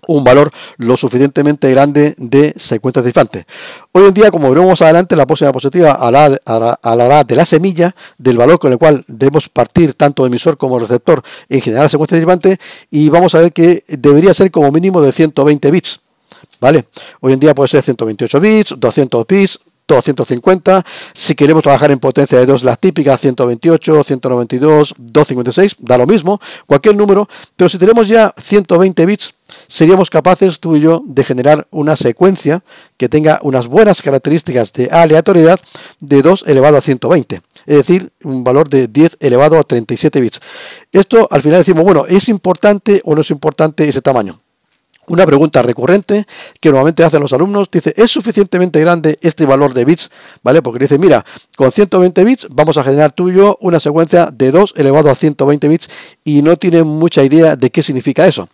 un valor lo suficientemente grande de secuencias distantes. Hoy en día, como veremos adelante, la próxima positiva hablará, de la semilla, del valor con el cual debemos partir tanto emisor como receptor en generar secuencias distantes y vamos a ver que debería ser como mínimo de 120 bits. ¿Vale? Hoy en día puede ser 128 bits, 200 bits, 250. Si queremos trabajar en potencia de 2, las típicas 128, 192, 256, da lo mismo, cualquier número, pero si tenemos ya 120 bits, seríamos capaces tú y yo de generar una secuencia que tenga unas buenas características de aleatoriedad de 2 elevado a 120, es decir, un valor de 10 elevado a 37 bits. Esto al final decimos, bueno, ¿es importante o no es importante ese tamaño? una pregunta recurrente que normalmente hacen los alumnos. Dice, ¿es suficientemente grande este valor de bits? ¿Vale? Porque dice, mira, con 120 bits vamos a generar tuyo una secuencia de 2 elevado a 120 bits y no tienen mucha idea de qué significa eso.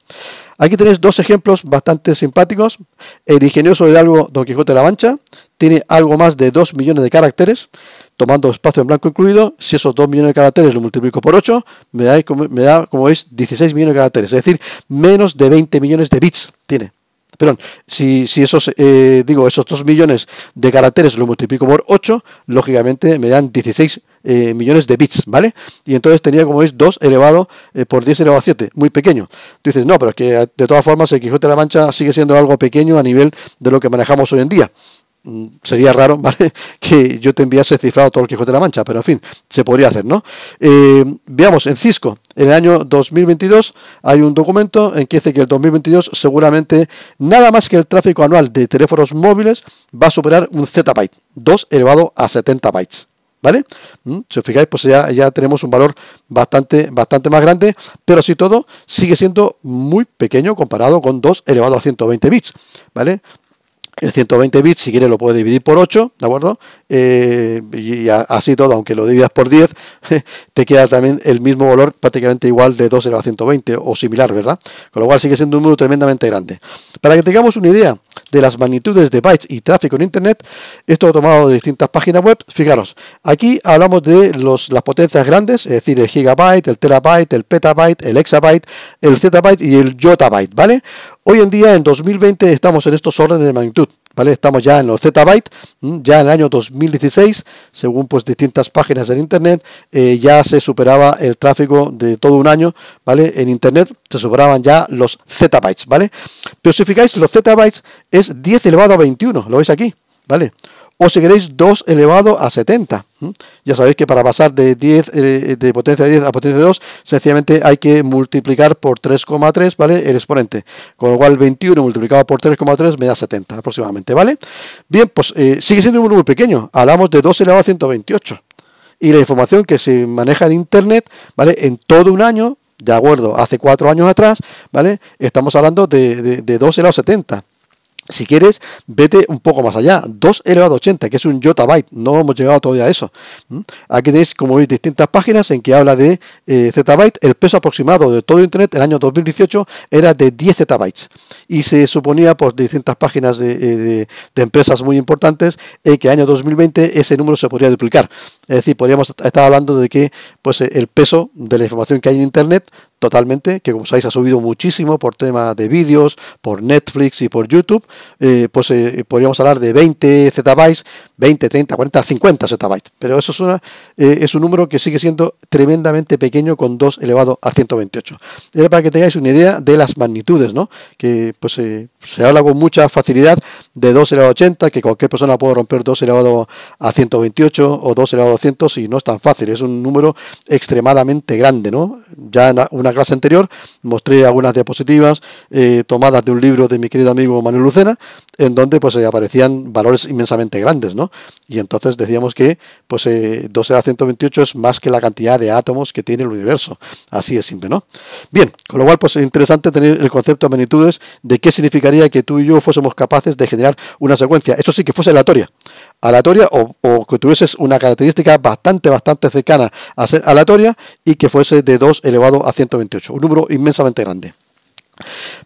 Aquí tenéis dos ejemplos bastante simpáticos. El ingenioso hidalgo Don Quijote de la Mancha tiene algo más de 2 millones de caracteres, tomando espacio en blanco incluido. Si esos 2 millones de caracteres lo multiplico por 8, me da, me da como veis, 16 millones de caracteres, es decir, menos de 20 millones de bits tiene. Perdón, si, esos, eh, digo, esos 2 millones de caracteres lo multiplico por 8, lógicamente me dan 16 eh, millones de bits, ¿vale? Y entonces tenía, como veis, 2 elevado eh, por 10 elevado a 7, muy pequeño. tú Dices, no, pero es que de todas formas el Quijote de la Mancha sigue siendo algo pequeño a nivel de lo que manejamos hoy en día. Mm, sería raro, ¿vale? Que yo te enviase cifrado todo el Quijote de la Mancha, pero en fin, se podría hacer, ¿no? Eh, veamos, en Cisco, en el año 2022 hay un documento en que dice que el 2022 seguramente nada más que el tráfico anual de teléfonos móviles va a superar un zettabyte, 2 elevado a 70 bytes. ¿Vale? Mm, si os fijáis, pues ya, ya tenemos un valor bastante, bastante más grande, pero si todo sigue siendo muy pequeño comparado con 2 elevado a 120 bits, ¿vale? el 120 bits, si quieres, lo puedes dividir por 8, ¿de acuerdo? Eh, y así todo, aunque lo dividas por 10, te queda también el mismo valor prácticamente igual de 2 a 120 o similar, ¿verdad? Con lo cual sigue siendo un número tremendamente grande. Para que tengamos una idea de las magnitudes de bytes y tráfico en Internet, esto lo tomado de distintas páginas web. Fijaros, aquí hablamos de las potencias grandes, es decir, el gigabyte, el terabyte, el petabyte, el exabyte, el zettabyte y el yottabyte, ¿vale? Hoy en día, en 2020, estamos en estos órdenes de magnitud. ¿vale? Estamos ya en los zettabytes, ya en el año 2016, según pues distintas páginas en internet, eh, ya se superaba el tráfico de todo un año, ¿vale? En internet se superaban ya los zettabytes, ¿vale? Pero si fijáis, los zettabytes es 10 elevado a 21, lo veis aquí, ¿vale? o si queréis 2 elevado a 70. ¿Mm? Ya sabéis que para pasar de 10 eh, de potencia 10 a potencia de 2, sencillamente hay que multiplicar por 3,3, ¿vale? El exponente. Con lo cual 21 multiplicado por 3,3 me da 70 aproximadamente, ¿vale? Bien, pues eh, sigue siendo un número pequeño. Hablamos de 2 elevado a 128. Y la información que se maneja en Internet, ¿vale? En todo un año, de acuerdo, hace cuatro años atrás, ¿vale? Estamos hablando de, de 2 elevado a 70. Si quieres, vete un poco más allá. 2 elevado a 80, que es un byte. No hemos llegado todavía a eso. Aquí tenéis, como veis, distintas páginas en que habla de eh, El peso aproximado de todo Internet en el año 2018 era de 10 zettabytes. Y se suponía por distintas páginas de, eh, empresas muy importantes en eh, que año 2020 ese número se podría duplicar. Es decir, podríamos estar hablando de que pues, eh, el peso de la información que hay en Internet totalmente, que como sabéis ha subido muchísimo por tema de vídeos, por Netflix y por YouTube, eh, pues, eh, podríamos hablar de 20 zbytes 20, 30, 40, 50 zettabytes. Pero eso es, una, eh, es un número que sigue siendo tremendamente pequeño con 2 elevado a 128. Era para que tengáis una idea de las magnitudes, ¿no? Que pues eh, se habla con mucha facilidad de 2 elevado a 80, que cualquier persona puede romper 2 elevado a 128 o 2 elevado a 200 y no es tan fácil. Es un número extremadamente grande, ¿no? Ya en una clase anterior mostré algunas diapositivas eh, tomadas de un libro de mi querido amigo Manuel Lucena, en donde pues aparecían valores inmensamente grandes, ¿no? Y entonces decíamos que pues, 2 eh, a 128 es más que la cantidad de átomos que tiene el universo. Así es simple, ¿no? Bien, con lo cual pues, es interesante tener el concepto de magnitudes de qué significaría que tú y yo fuésemos capaces de generar una secuencia. Eso sí que fuese aleatoria. Aleatoria o, o que tuvieses una característica bastante, bastante cercana a ser aleatoria y que fuese de 2 elevado a 128. Un número inmensamente grande.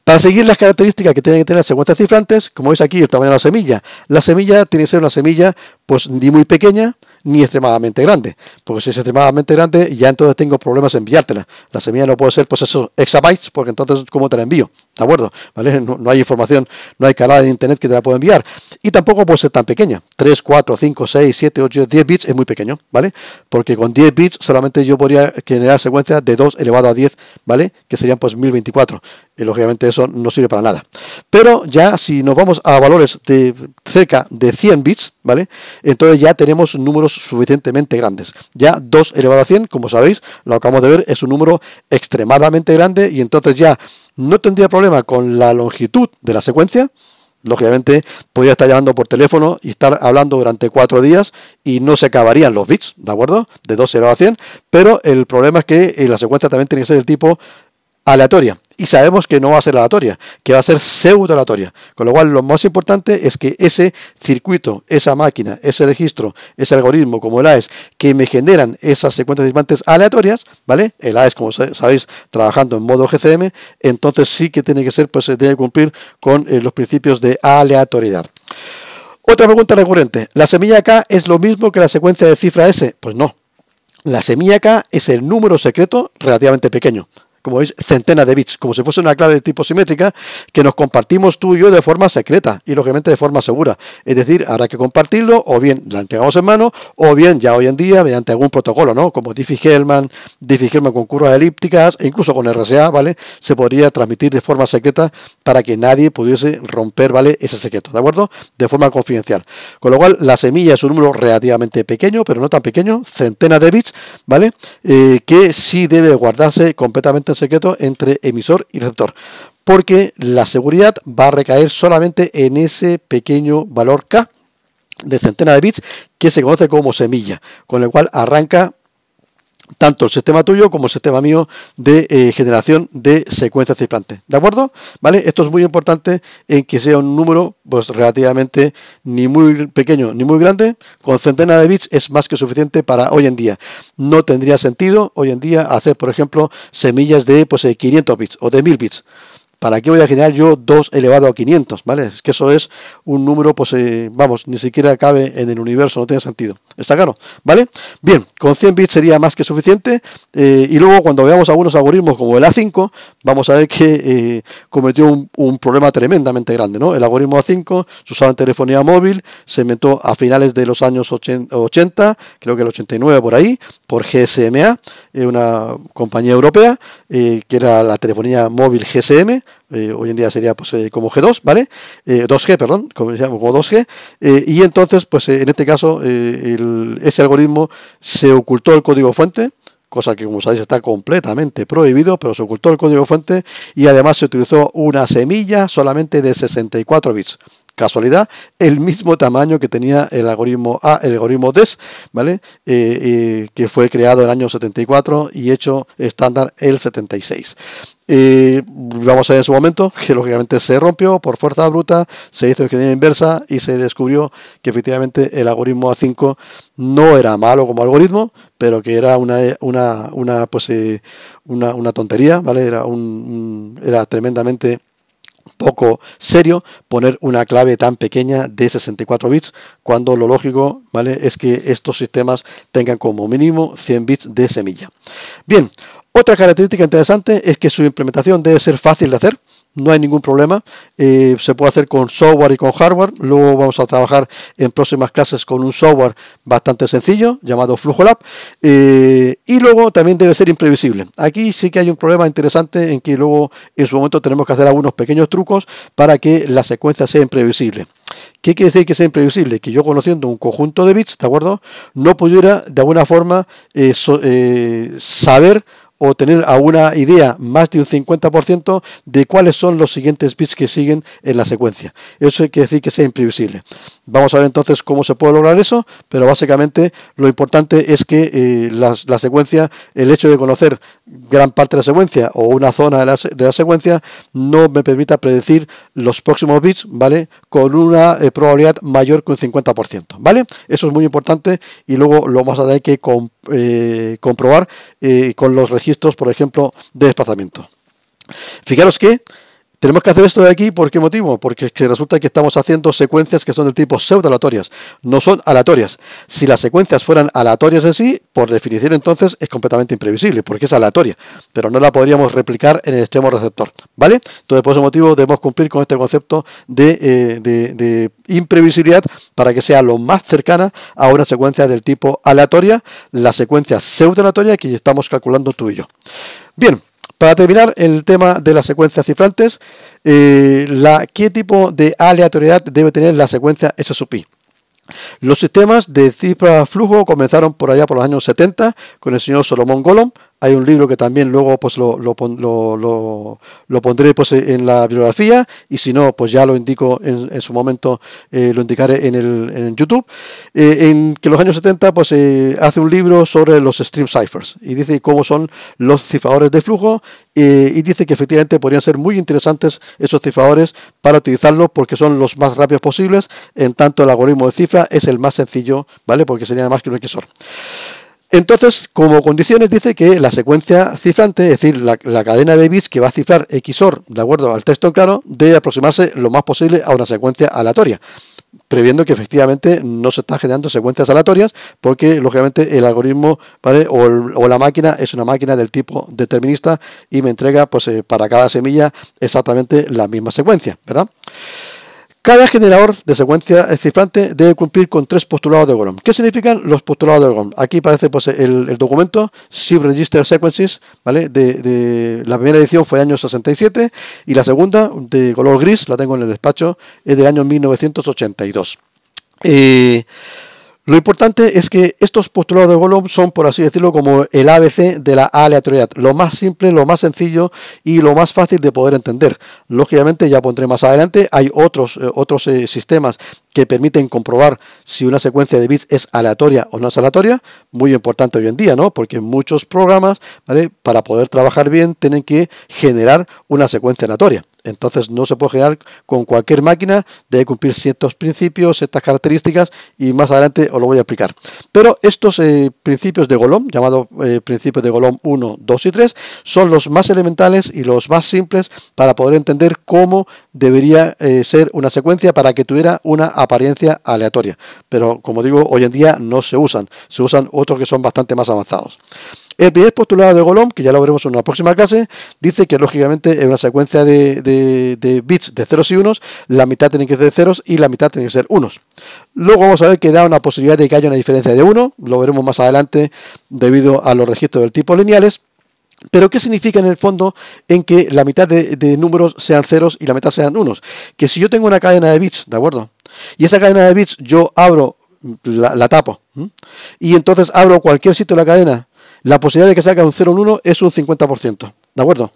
Para seguir las características que tienen que tener las cifrantes, como veis aquí, el tamaño de la semilla. La semilla tiene que ser una semilla, pues ni muy pequeña, ni extremadamente grande. Porque si es extremadamente grande, ya entonces tengo problemas en enviártela. La semilla no puede ser, pues esos exabytes, porque entonces, ¿cómo te la envío? ¿De acuerdo? ¿Vale? No, hay información, no hay canal en internet que te la pueda enviar. Y tampoco puede ser tan pequeña. 3, 4, 5, 6, 7, 8, 10 bits es muy pequeño, ¿vale? Porque con 10 bits solamente yo podría generar secuencias de 2 elevado a 10, ¿vale? Que serían pues 1024. Y lógicamente eso no sirve para nada. Pero ya si nos vamos a valores de cerca de 100 bits, ¿vale? Entonces ya tenemos números suficientemente grandes. Ya 2 elevado a 100, como sabéis, lo acabamos de ver, es un número extremadamente grande y entonces ya no tendría problema con la longitud de la secuencia. Lógicamente, podría estar llamando por teléfono y estar hablando durante cuatro días y no se acabarían los bits, ¿de acuerdo? De 2, 0 a 100. Pero el problema es que eh, la secuencia también tiene que ser del tipo aleatoria y sabemos que no va a ser aleatoria, que va a ser pseudo aleatoria. Con lo cual, lo más importante es que ese circuito, esa máquina, ese registro, ese algoritmo como el AES, que me generan esas secuencias de disparantes aleatorias, ¿vale? El AES, como sabéis, trabajando en modo GCM, entonces sí que tiene que ser, pues se cumplir con eh, los principios de aleatoriedad. Otra pregunta recurrente, ¿la semilla K es lo mismo que la secuencia de cifra S? Pues no, la semilla K es el número secreto relativamente pequeño como veis, centenas de bits, como si fuese una clave de tipo simétrica que nos compartimos tú y yo de forma secreta y lógicamente de forma segura. Es decir, habrá que compartirlo o bien la entregamos en mano o bien ya hoy en día mediante algún protocolo, ¿no? Como Diffie-Hellman, Diffie-Hellman con curvas elípticas e incluso con RSA, ¿vale? Se podría transmitir de forma secreta para que nadie pudiese romper, ¿vale? Ese secreto, ¿de acuerdo? De forma confidencial. Con lo cual, la semilla es un número relativamente pequeño, pero no tan pequeño, centena de bits, ¿vale? Eh, que sí debe guardarse completamente en secreto entre emisor y receptor, porque la seguridad va a recaer solamente en ese pequeño valor K de centena de bits que se conoce como semilla, con lo cual arranca tanto el sistema tuyo como el sistema mío de eh, generación de secuencias ciplantes. ¿De acuerdo? ¿Vale? Esto es muy importante en que sea un número pues relativamente ni muy pequeño ni muy grande. Con centenas de bits es más que suficiente para hoy en día. No tendría sentido hoy en día hacer, por ejemplo, semillas de pues, 500 eh, bits o de 1000 bits. ¿Para qué voy a generar yo 2 elevado a 500? ¿Vale? Es que eso es un número, pues eh, vamos, ni siquiera cabe en el universo, no tiene sentido está claro, ¿vale? Bien, con 100 bits sería más que suficiente eh, y luego cuando veamos algunos algoritmos como el A5, vamos a ver que eh, cometió un, problema tremendamente grande, ¿no? El algoritmo A5 se usaba en telefonía móvil, se inventó a finales de los años 80, creo que el 89 por ahí, por GSMA, eh, una compañía europea que era la telefonía móvil GSM, eh, hoy en día sería pues, eh, como G2, ¿vale? 2G, eh, perdón, como, como 2G, y entonces, pues en este caso, ese algoritmo se ocultó el código fuente, cosa que como sabéis está completamente prohibido, pero se ocultó el código fuente y además se utilizó una semilla solamente de 64 bits casualidad, el mismo tamaño que tenía el algoritmo A, el algoritmo DES, ¿vale? Eh, eh, que fue creado en el año 74 y hecho estándar el 76. Eh, vamos a ver en su momento que lógicamente se rompió por fuerza bruta, se hizo ingeniería inversa y se descubrió que efectivamente el algoritmo A5 no era malo como algoritmo, pero que era una, una, una, pues, una, tontería, ¿vale? Era, era tremendamente poco serio poner una clave tan pequeña de 64 bits cuando lo lógico ¿vale? es que estos sistemas tengan como mínimo 100 bits de semilla. Bien, otra característica interesante es que su implementación debe ser fácil de hacer no hay ningún problema. Eh, se puede hacer con software y con hardware. Luego vamos a trabajar en próximas clases con un software bastante sencillo llamado Flujo Lab. Eh, y luego también debe ser imprevisible. Aquí sí que hay un problema interesante en que luego en su momento tenemos que hacer algunos pequeños trucos para que la secuencia sea imprevisible. ¿Qué quiere decir que sea imprevisible? Que yo conociendo un conjunto de bits, ¿de acuerdo? No pudiera de alguna forma eh, saber o tener alguna idea más de un 50% de cuáles son los siguientes bits que siguen en la secuencia. Eso quiere decir que sea imprevisible. Vamos a ver entonces cómo se puede lograr eso, pero básicamente lo importante es que eh, la, secuencia, el hecho de conocer gran parte de la secuencia o una zona de la, secuencia, no me permita predecir los próximos bits, ¿vale? Con una eh, probabilidad mayor que un 50%, ¿vale? Eso es muy importante y luego lo vamos a tener que eh, comprobar con los registros, por ejemplo, de desplazamiento. Fijaros que tenemos que hacer esto de aquí, ¿por qué motivo? Porque resulta que estamos haciendo secuencias que son del tipo pseudoalatorias, no son aleatorias. Si las secuencias fueran aleatorias en sí, por definición entonces es completamente imprevisible, porque es aleatoria, pero no la podríamos replicar en el extremo receptor, ¿vale? Entonces, por ese motivo debemos cumplir con este concepto de, eh, imprevisibilidad para que sea lo más cercana a una secuencia del tipo aleatoria, la secuencia aleatoria que estamos calculando tú y yo. Bien, para terminar el tema de las secuencias cifrantes, eh, ¿qué tipo de aleatoriedad debe tener la secuencia S Los sistemas de cifra flujo comenzaron por allá por los años 70 con el señor Solomon Golom, hay un libro que también luego pues lo, lo, pondré pues, en la bibliografía y si no, pues ya lo indico en, su momento, eh, lo indicaré en, el, en YouTube, eh, en que los años 70 pues eh, hace un libro sobre los stream ciphers y dice cómo son los cifradores de flujo y dice que efectivamente podrían ser muy interesantes esos cifradores para utilizarlos porque son los más rápidos posibles, en tanto el algoritmo de cifra es el más sencillo, ¿vale? Porque sería más que un XOR. Entonces, como condiciones dice que la secuencia cifrante, es decir, la, cadena de bits que va a cifrar XOR, de acuerdo al texto claro, debe aproximarse lo más posible a una secuencia aleatoria, previendo que efectivamente no se están generando secuencias aleatorias, porque lógicamente el algoritmo o, la máquina es una máquina del tipo determinista y me entrega pues, eh, para cada semilla exactamente la misma secuencia, ¿verdad? Cada generador de secuencia cifrante debe cumplir con tres postulados de Golomb. ¿Qué significan los postulados de Golomb? Aquí aparece pues, el, documento SIB Register Sequences, ¿vale? De, la primera edición fue año 67 y la segunda, de color gris, la tengo en el despacho, es de año 1982. Lo importante es que estos postulados de Golomb son, por así decirlo, como el ABC de la aleatoriedad, lo más simple, lo más sencillo y lo más fácil de poder entender. Lógicamente, ya pondré más adelante, hay otros, eh, otros eh, sistemas que permiten comprobar si una secuencia de bits es aleatoria o no es aleatoria, muy importante hoy en día, ¿no? Porque muchos programas, ¿vale? Para poder trabajar bien, tienen que generar una secuencia aleatoria. Entonces no se puede generar con cualquier máquina, debe cumplir ciertos principios, ciertas características y más adelante os lo voy a explicar. Pero estos eh, principios de Golom, llamados eh, principios de Golom 1, 2 y 3, son los más elementales y los más simples para poder entender cómo debería eh, ser una secuencia para que tuviera una apariencia aleatoria. Pero como digo, hoy en día no se usan, se usan otros que son bastante más avanzados. El primer postulado de Golomb, que ya lo veremos en una próxima clase, dice que lógicamente en una secuencia de, bits de ceros y unos, la mitad tiene que ser ceros y la mitad tiene que ser unos. Luego vamos a ver que da una posibilidad de que haya una diferencia de uno, lo veremos más adelante debido a los registros del tipo lineales. Pero ¿qué significa en el fondo en que la mitad de, números sean ceros y la mitad sean unos? Que si yo tengo una cadena de bits, ¿de acuerdo? Y esa cadena de bits yo abro, la, tapo, y entonces abro cualquier sitio de la cadena la posibilidad de que salga un 0 en 1 es un 50%. ¿De acuerdo?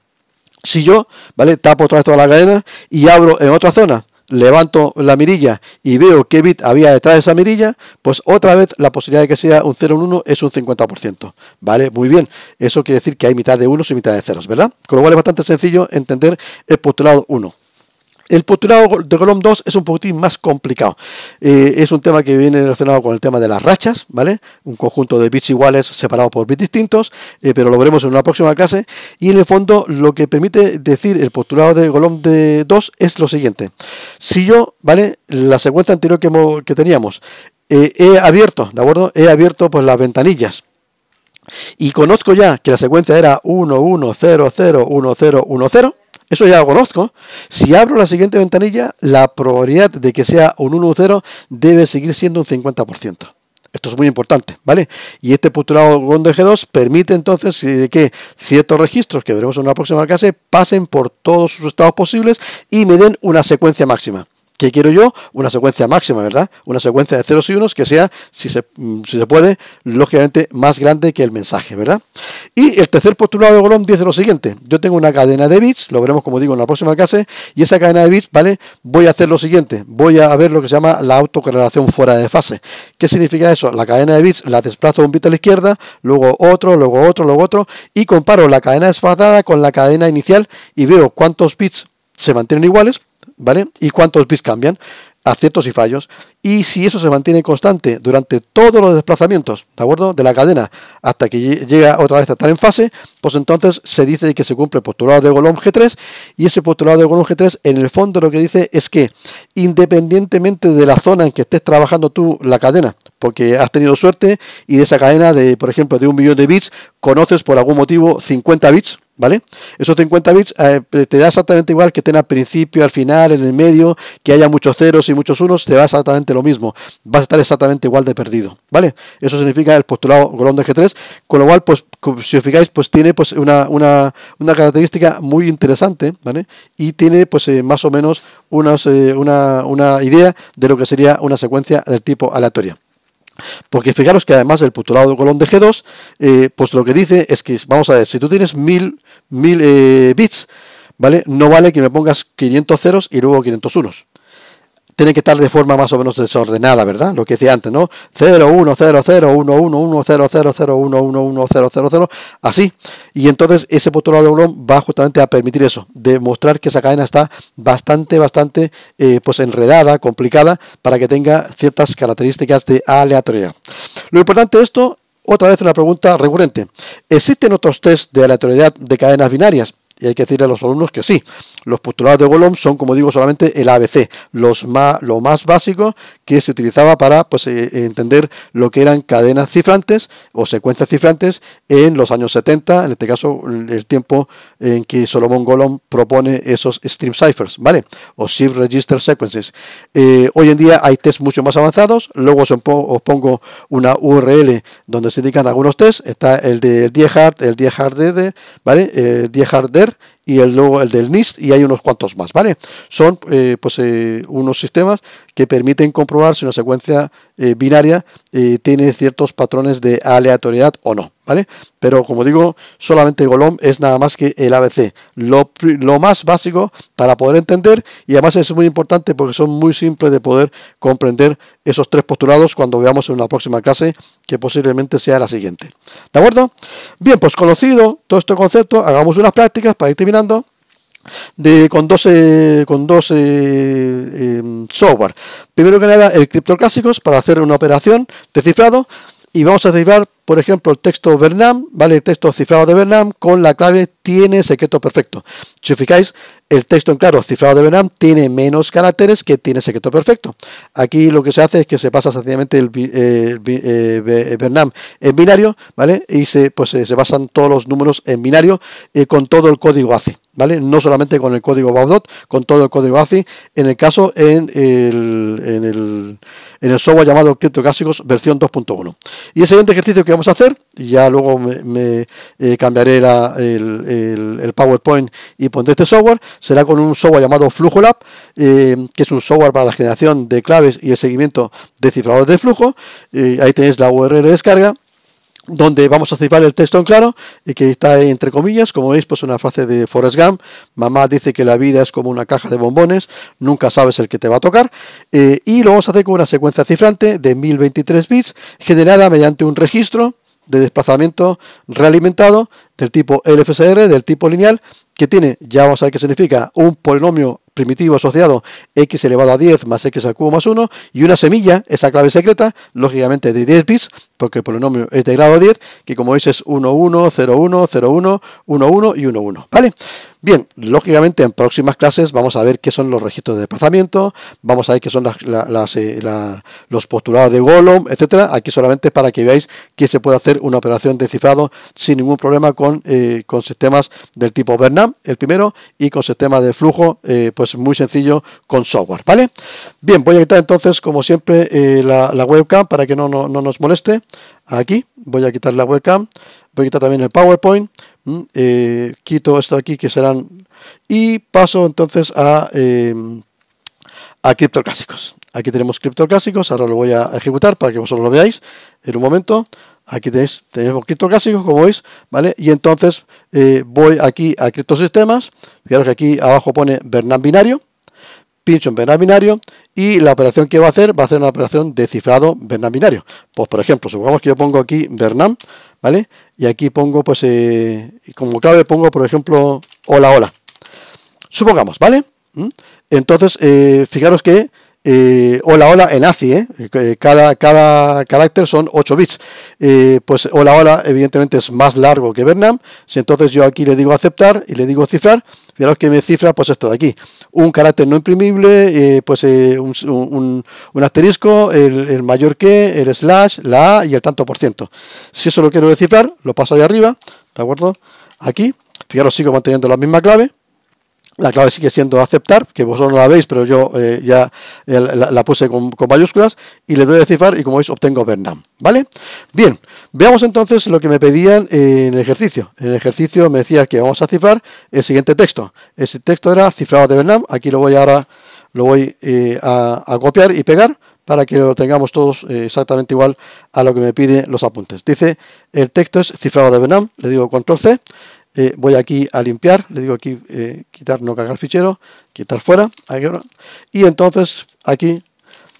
Si yo, ¿vale? Tapo otra vez toda la cadena y abro en otra zona, levanto la mirilla y veo qué bit había detrás de esa mirilla, pues otra vez la posibilidad de que sea un 0 en 1 es un 50%. ¿Vale? Muy bien. Eso quiere decir que hay mitad de unos y mitad de ceros, ¿verdad? Con lo cual es bastante sencillo entender el postulado 1. El postulado de Golom 2 es un poquitín más complicado. Eh, es un tema que viene relacionado con el tema de las rachas, ¿vale? Un conjunto de bits iguales separados por bits distintos, eh, pero lo veremos en una próxima clase. Y en el fondo lo que permite decir el postulado de Golomb 2 es lo siguiente. Si yo, ¿vale? La secuencia anterior que, que teníamos, eh, he abierto, ¿de acuerdo? He abierto pues las ventanillas. Y conozco ya que la secuencia era 1, 1, 0, 0, 1, 0, 1, 0. Eso ya lo conozco. Si abro la siguiente ventanilla, la probabilidad de que sea un 1 0 debe seguir siendo un 50%. Esto es muy importante, ¿vale? Y este postulado con G2 permite entonces eh, que ciertos registros que veremos en una próxima clase pasen por todos sus estados posibles y me den una secuencia máxima quiero yo? Una secuencia máxima, ¿verdad? Una secuencia de ceros y unos que sea, si se, mm, puede, lógicamente más grande que el mensaje, ¿verdad? Y el tercer postulado de Golomb dice lo siguiente. Yo tengo una cadena de bits, lo veremos como digo en la próxima clase, y esa cadena de bits, ¿vale? Voy a hacer lo siguiente. Voy a ver lo que se llama la autocorrelación fuera de fase. ¿Qué significa eso? La cadena de bits la desplazo un bit a la izquierda, luego otro, luego otro, luego otro, y comparo la cadena desplazada con la cadena inicial y veo cuántos bits se mantienen iguales ¿vale? Y cuántos bits cambian, aciertos y fallos. Y si eso se mantiene constante durante todos los desplazamientos, ¿de acuerdo? De la cadena hasta que llega otra vez a estar en fase, pues entonces se dice que se cumple el postulado de Golomb G3 y ese postulado de Golomb G3 en el fondo lo que dice es que independientemente de la zona en que estés trabajando tú la cadena, porque has tenido suerte y de esa cadena de, por ejemplo, de un millón de bits, conoces por algún motivo 50 bits, ¿Vale? Esos 50 bits eh, te da exactamente igual que estén al principio, al final, en el medio, que haya muchos ceros y muchos unos, te da exactamente lo mismo. Vas a estar exactamente igual de perdido, ¿vale? Eso significa el postulado Golón de G3, con lo cual, pues, si os fijáis, pues tiene pues una, característica muy interesante, ¿vale? Y tiene, pues, eh, más o menos eh, una, una idea de lo que sería una secuencia del tipo aleatoria. Porque fijaros que además del postulado colón de G2, eh, pues lo que dice es que, vamos a ver, si tú tienes 1000, eh, bits, ¿vale? No vale que me pongas 500 ceros y luego 500 unos tiene que estar de forma más o menos desordenada, ¿verdad? Lo que decía antes, ¿no? 0, 1, 0, 0, 1, 1, 1, 0, 0, 0, 1, 1, 1, 0, 0, 0, así. Y entonces ese postulado de Oblong va justamente a permitir eso, demostrar que esa cadena está bastante, bastante eh, pues enredada, complicada, para que tenga ciertas características de aleatoriedad. Lo importante de esto, otra vez una pregunta recurrente, ¿existen otros test de aleatoriedad de cadenas binarias? Y hay que decirle a los alumnos que sí. Los postulados de Gollum son, como digo, solamente el ABC, más, lo más básico que se utilizaba para pues, eh, entender lo que eran cadenas cifrantes o secuencias cifrantes en los años 70, en este caso el tiempo en que Solomon Gollum propone esos stream ciphers, ¿vale? O shift register sequences. Eh, hoy en día hay tests mucho más avanzados, luego os pongo una URL donde se indican algunos tests, está el de Diehard, el 10 harder, ¿vale? 10 eh, y el, el del NIST y hay unos cuantos más, ¿vale? Son eh, pues eh, unos sistemas que permiten comprobar si una secuencia eh, binaria tiene ciertos patrones de aleatoriedad o no. Pero como digo, solamente Golom es nada más que el ABC, lo, más básico para poder entender y además es muy importante porque son muy simples de poder comprender esos tres postulados cuando veamos en una próxima clase que posiblemente sea la siguiente. ¿De acuerdo? Bien, pues conocido todo este concepto, hagamos unas prácticas para ir terminando. De, con dos, eh, con dos eh, eh, software. Primero que nada, el clásicos para hacer una operación de cifrado y vamos a derivar, por ejemplo, el texto Vernam ¿vale? El texto cifrado de Bernam con la clave tiene secreto perfecto. Si fijáis, el texto en claro cifrado de Vernam tiene menos caracteres que tiene secreto perfecto. Aquí lo que se hace es que se pasa sencillamente el, Vernam eh, eh, eh, Bernam en binario, ¿vale? Y se, pues, se basan todos los números en binario con todo el código ACI. ¿Vale? No solamente con el código Baudot, con todo el código ACI, en el caso en el, en el, en el software llamado CryptoClásicos versión 2.1. Y el siguiente ejercicio que vamos a hacer, ya luego me, eh, cambiaré el, el, el, PowerPoint y pondré este software, será con un software llamado Flujo Lab, eh, que es un software para la generación de claves y el seguimiento de cifradores de flujo. Eh, ahí tenéis la URL de descarga donde vamos a cifrar el texto en claro y que está entre comillas, como veis, pues una frase de Forrest Gump, mamá dice que la vida es como una caja de bombones, nunca sabes el que te va a tocar, eh, y lo vamos a hacer con una secuencia cifrante de 1023 bits generada mediante un registro de desplazamiento realimentado del tipo LFSR, del tipo lineal, que tiene, ya vamos a ver qué significa, un polinomio primitivo asociado x elevado a 10 más x al cubo más 1 y una semilla, esa clave secreta, lógicamente de 10 bits, porque el polinomio es de grado 10, que como veis es 1, 1, 0, 1, 0, 1, 1, 1 y 1, 1, ¿vale? Bien, lógicamente en próximas clases vamos a ver qué son los registros de desplazamiento, vamos a ver qué son las, eh, los postulados de Golom, etcétera. Aquí solamente para que veáis que se puede hacer una operación de cifrado sin ningún problema con, eh, con sistemas del tipo Bernam, el primero, y con sistemas de flujo, eh, pues muy sencillo con software, ¿vale? Bien, voy a quitar entonces, como siempre, la, webcam para que no nos moleste aquí, voy a quitar la webcam, voy a quitar también el PowerPoint, mm, eh, quito esto aquí que serán, y paso entonces a, eh, a criptoclásicos. Aquí tenemos criptoclásicos, ahora lo voy a ejecutar para que vosotros lo veáis en un momento. Aquí tenéis, tenemos criptoclásicos, como veis, ¿vale? Y entonces eh, voy aquí a criptosistemas, fijaros que aquí abajo pone Bernan Binario, pincho en Bernard binario y la operación que va a hacer va a ser una operación de cifrado Bernard binario. Pues por ejemplo, supongamos que yo pongo aquí Vernam, ¿vale? Y aquí pongo, pues, eh, como clave pongo, por ejemplo, hola, hola. Supongamos, ¿vale? ¿Mm? Entonces, eh, fijaros que eh, hola, hola, en ACI, eh. Eh, cada, cada carácter son 8 bits. pues hola, hola, evidentemente es más largo que Bernam. Si entonces yo aquí le digo aceptar y le digo cifrar, fijaros que me cifra pues esto de aquí. Un carácter no imprimible, pues un, un, asterisco, el, mayor que, el slash, la A y el tanto por ciento. Si eso lo quiero descifrar, lo paso ahí arriba, ¿de acuerdo? Aquí, fijaros, sigo manteniendo la misma clave la clave sigue siendo aceptar, que vosotros no la veis, pero yo eh, ya eh, la, puse con, mayúsculas, y le doy a cifrar y como veis obtengo Bernam, ¿vale? Bien, veamos entonces lo que me pedían en el ejercicio. En el ejercicio me decía que vamos a cifrar el siguiente texto. Ese texto era cifrado de Bernam, aquí lo voy ahora lo voy eh, a, a copiar y pegar para que lo tengamos todos exactamente igual a lo que me piden los apuntes. Dice, el texto es cifrado de Bernam, le digo control C, eh, voy aquí a limpiar, le digo aquí eh, quitar, no cargar fichero, quitar fuera, y entonces aquí,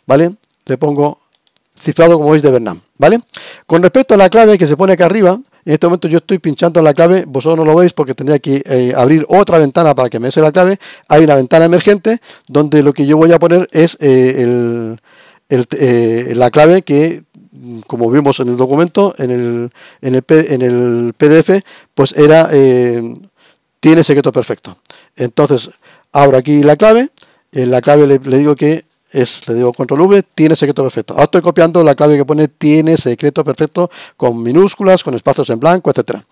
¿vale? Le pongo cifrado como veis de Bernam, ¿vale? Con respecto a la clave que se pone acá arriba, en este momento yo estoy pinchando la clave, vosotros no lo veis porque tendría que eh, abrir otra ventana para que me dé la clave. Hay una ventana emergente donde lo que yo voy a poner es el, la clave que como vimos en el documento, en el, en el, PDF, pues era, eh, tiene secreto perfecto. Entonces, abro aquí la clave, en la clave le, digo que es, le digo control V, tiene secreto perfecto. Ahora estoy copiando la clave que pone tiene secreto perfecto con minúsculas, con espacios en blanco, etcétera.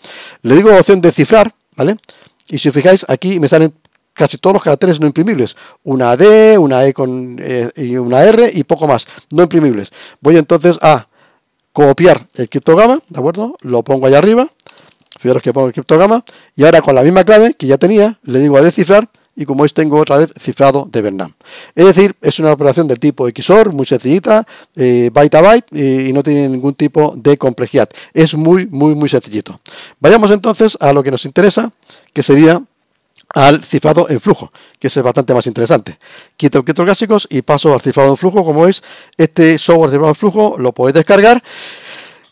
Le digo opción de cifrar, ¿vale? Y si os fijáis, aquí me salen casi todos los caracteres no imprimibles. Una D, una E con, eh, y una R y poco más, no imprimibles. Voy entonces a copiar el criptograma, ¿de acuerdo? Lo pongo allá arriba, fijaros que pongo el criptograma, y ahora con la misma clave que ya tenía, le digo a descifrar, y como veis tengo otra vez cifrado de Bernam. Es decir, es una operación del tipo XOR, muy sencillita, eh, byte a byte, y no tiene ningún tipo de complejidad. Es muy, muy, muy sencillito. Vayamos entonces a lo que nos interesa, que sería al cifrado en flujo, que es bastante más interesante. Quito objetos clásicos y paso al cifrado en flujo, como veis, este software cifrado en flujo lo podéis descargar.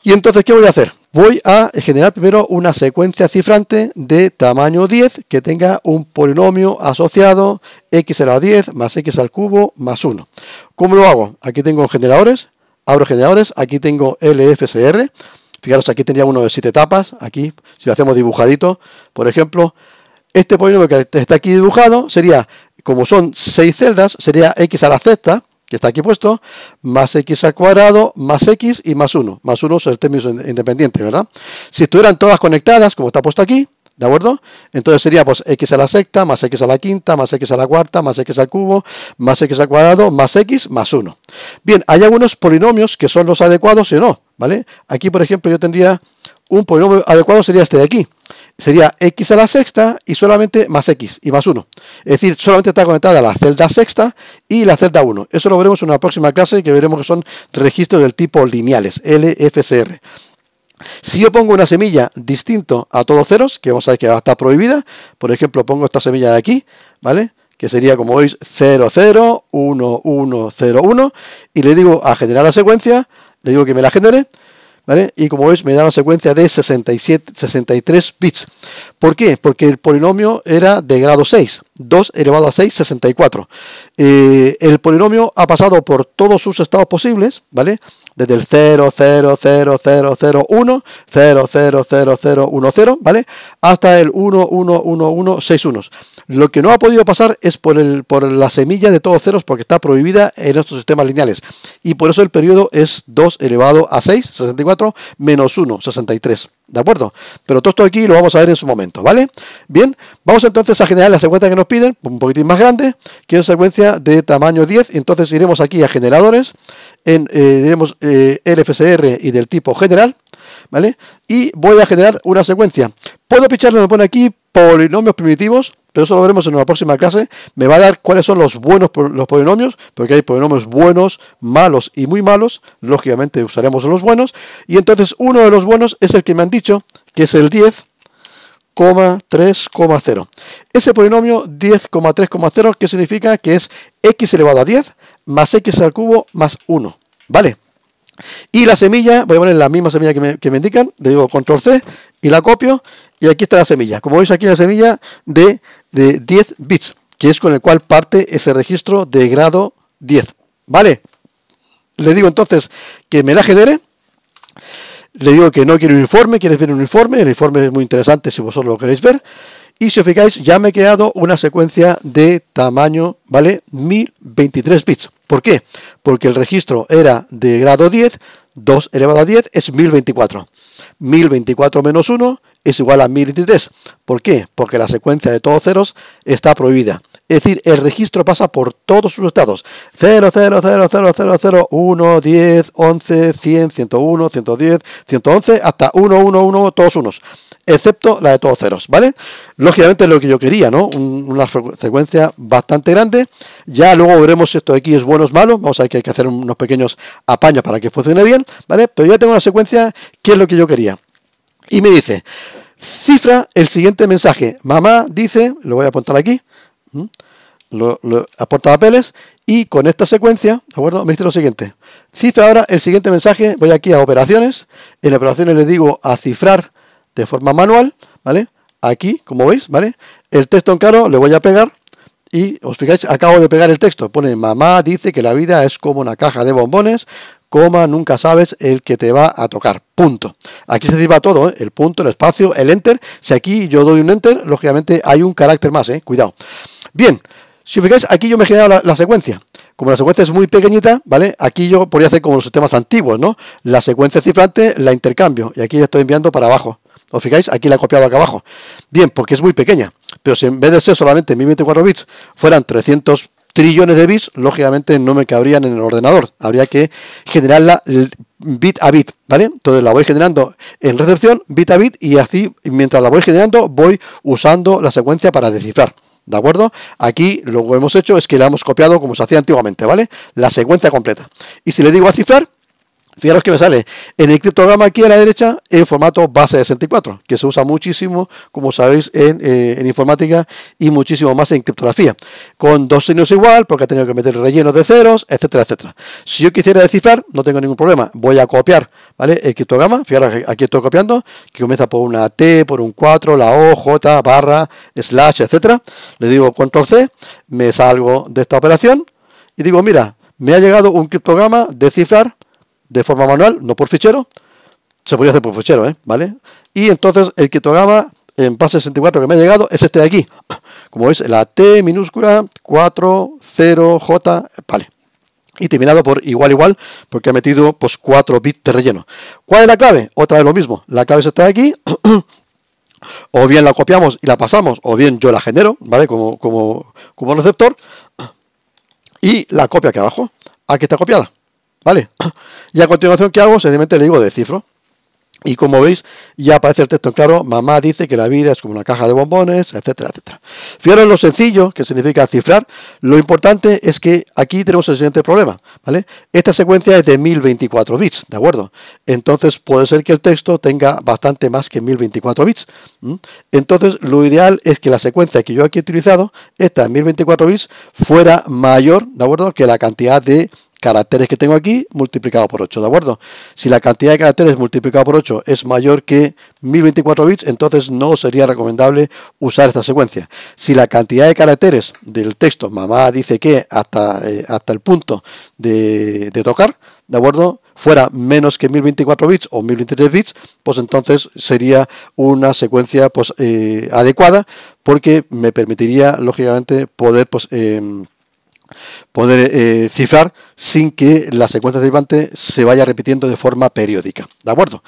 Y entonces, ¿qué voy a hacer? Voy a generar primero una secuencia cifrante de tamaño 10 que tenga un polinomio asociado x a la 10 más x al cubo más 1. ¿Cómo lo hago? Aquí tengo generadores, abro generadores, aquí tengo LFSR. Fijaros, aquí tenía uno de 7 etapas, aquí, si lo hacemos dibujadito, por ejemplo, este polinomio que está aquí dibujado sería, como son seis celdas, sería x a la sexta, que está aquí puesto, más x al cuadrado, más x y más 1. Más 1 es el término independiente, ¿verdad? Si estuvieran todas conectadas, como está puesto aquí, ¿de acuerdo? Entonces sería pues x a la sexta, más x a la quinta, más x a la cuarta, más x al cubo, más x al cuadrado, más x, más 1. Bien, hay algunos polinomios que son los adecuados y no, ¿vale? Aquí, por ejemplo, yo tendría un polinomio adecuado sería este de aquí. Sería x a la sexta y solamente más x y más 1. Es decir, solamente está conectada la celda sexta y la celda 1. Eso lo veremos en una próxima clase que veremos que son registros del tipo lineales, LFSR. Si yo pongo una semilla distinto a todos ceros, que vamos a ver que va a prohibida, por ejemplo, pongo esta semilla de aquí, ¿vale? que sería como veis 0, 0, 1, 1, 0, 1, y le digo a generar la secuencia, le digo que me la genere, ¿vale? Y como veis me da una secuencia de 67, 63 bits. ¿Por qué? Porque el polinomio era de grado 6, 2 elevado a 6, 64. Eh, el polinomio ha pasado por todos sus estados posibles, ¿vale? Desde el 0, 0, 0, 0, 0, 1, 0, 0, 0, 0, 1, 0, ¿vale? Hasta el 1, 1, 1, 1, 6, 1. Lo que no ha podido pasar es por, el, por la semilla de todos ceros porque está prohibida en nuestros sistemas lineales. Y por eso el periodo es 2 elevado a 6, 64, menos 1, 63. ¿De acuerdo? Pero todo esto aquí lo vamos a ver en su momento, ¿vale? Bien, vamos entonces a generar la secuencia que nos piden, un poquitín más grande, que es secuencia de tamaño 10. Entonces iremos aquí a generadores, en, eh, diremos eh, LFSR y del tipo general, ¿vale? Y voy a generar una secuencia. Puedo picharle, me pone aquí polinomios primitivos, pero eso lo veremos en una próxima clase, me va a dar cuáles son los buenos los polinomios, porque hay polinomios buenos, malos y muy malos, lógicamente usaremos los buenos, y entonces uno de los buenos es el que me han dicho, que es el 10,3,0. Ese polinomio 10,3,0, que significa que es x elevado a 10 más x al cubo más 1, ¿vale? Y la semilla, voy a poner la misma semilla que me, que me indican, le digo control C y la copio, y aquí está la semilla. Como veis aquí la semilla de de 10 bits, que es con el cual parte ese registro de grado 10. ¿Vale? Le digo entonces que me la genere. Le digo que no quiero un informe, quieres ver un informe. El informe es muy interesante si vosotros lo queréis ver. Y si os fijáis, ya me he quedado una secuencia de tamaño, ¿vale? 1023 bits. ¿Por qué? Porque el registro era de grado 10, 2 elevado a 10 es 1024. 1024 menos 1 es igual a 1023. ¿Por qué? Porque la secuencia de todos ceros está prohibida. Es decir, el registro pasa por todos sus estados. 0, 0, 0, 0, 0, 0, 1, 10, 11, 100, 101, 110, 111, hasta 1, 1, 1, todos unos. Excepto la de todos ceros, ¿vale? Lógicamente es lo que yo quería, ¿no? una secuencia bastante grande. Ya luego veremos si esto de aquí es bueno o es malo. Vamos a ver que hay que hacer unos pequeños apaños para que funcione bien, ¿vale? Pero ya tengo una secuencia que es lo que yo quería. Y me dice, cifra el siguiente mensaje. Mamá dice, lo voy a apuntar aquí, lo, aporta papeles y con esta secuencia, ¿de acuerdo? Me dice lo siguiente. Cifra ahora el siguiente mensaje, voy aquí a operaciones, en operaciones le digo a cifrar de forma manual, ¿vale? Aquí, como veis, ¿vale? El texto en claro le voy a pegar y os fijáis, acabo de pegar el texto. Pone, mamá dice que la vida es como una caja de bombones coma, nunca sabes el que te va a tocar. Punto. Aquí se deriva todo, ¿eh? el punto, el espacio, el enter. Si aquí yo doy un enter, lógicamente hay un carácter más, ¿eh? cuidado. Bien, si os fijáis, aquí yo me he generado la, secuencia. Como la secuencia es muy pequeñita, ¿vale? Aquí yo podría hacer como los sistemas antiguos, ¿no? La secuencia cifrante la intercambio y aquí la estoy enviando para abajo. ¿Os fijáis? Aquí la he copiado acá abajo. Bien, porque es muy pequeña. Pero si en vez de ser solamente 1024 bits fueran 300 trillones de bits, lógicamente no me cabrían en el ordenador. Habría que generarla bit a bit, ¿vale? Entonces la voy generando en recepción, bit a bit, y así mientras la voy generando voy usando la secuencia para descifrar. ¿De acuerdo? Aquí lo que hemos hecho es que la hemos copiado como se hacía antiguamente, ¿vale? La secuencia completa. Y si le digo a cifrar, Fijaros que me sale en el criptograma aquí a la derecha en formato base 64, que se usa muchísimo, como sabéis, eh, en, informática y muchísimo más en criptografía. Con dos signos igual, porque ha tenido que meter rellenos de ceros, etcétera, etcétera. Si yo quisiera descifrar, no tengo ningún problema. Voy a copiar, ¿vale? El criptograma, fijaros, aquí estoy copiando, que comienza por una T, por un 4, la O, J, barra, slash, etcétera. Le digo control C, me salgo de esta operación y digo, mira, me ha llegado un criptograma, descifrar, de forma manual, no por fichero. Se podría hacer por fichero, ¿eh? ¿Vale? Y entonces el que tocaba en base 64 que me ha llegado es este de aquí. Como veis, la T minúscula 4, J, vale. Y terminado por igual, igual, porque ha metido pues 4 bits de relleno. ¿Cuál es la clave? Otra vez lo mismo. La clave es esta de aquí. o bien la copiamos y la pasamos, o bien yo la genero, ¿vale? Como, como, como receptor. Y la copia aquí abajo. Aquí está copiada. ¿Vale? Y a continuación, ¿qué hago? Simplemente le digo de cifro. Y como veis, ya aparece el texto en claro, mamá dice que la vida es como una caja de bombones, etcétera, etcétera. Fijaros lo sencillo que significa cifrar, lo importante es que aquí tenemos el siguiente problema, ¿vale? Esta secuencia es de 1024 bits, ¿de acuerdo? Entonces puede ser que el texto tenga bastante más que 1024 bits. Entonces lo ideal es que la secuencia que yo aquí he utilizado, esta de 1024 bits, fuera mayor, ¿de acuerdo? Que la cantidad de caracteres que tengo aquí multiplicado por 8, ¿de acuerdo? Si la cantidad de caracteres multiplicado por 8 es mayor que 1024 bits, entonces no sería recomendable usar esta secuencia. Si la cantidad de caracteres del texto, mamá dice que hasta, eh, hasta el punto de, tocar, ¿de acuerdo? fuera menos que 1024 bits o 1023 bits, pues entonces sería una secuencia pues, eh, adecuada porque me permitiría, lógicamente, poder pues, em, poder eh, cifrar sin que la secuencia de derivante se vaya repitiendo de forma periódica. ¿De acuerdo?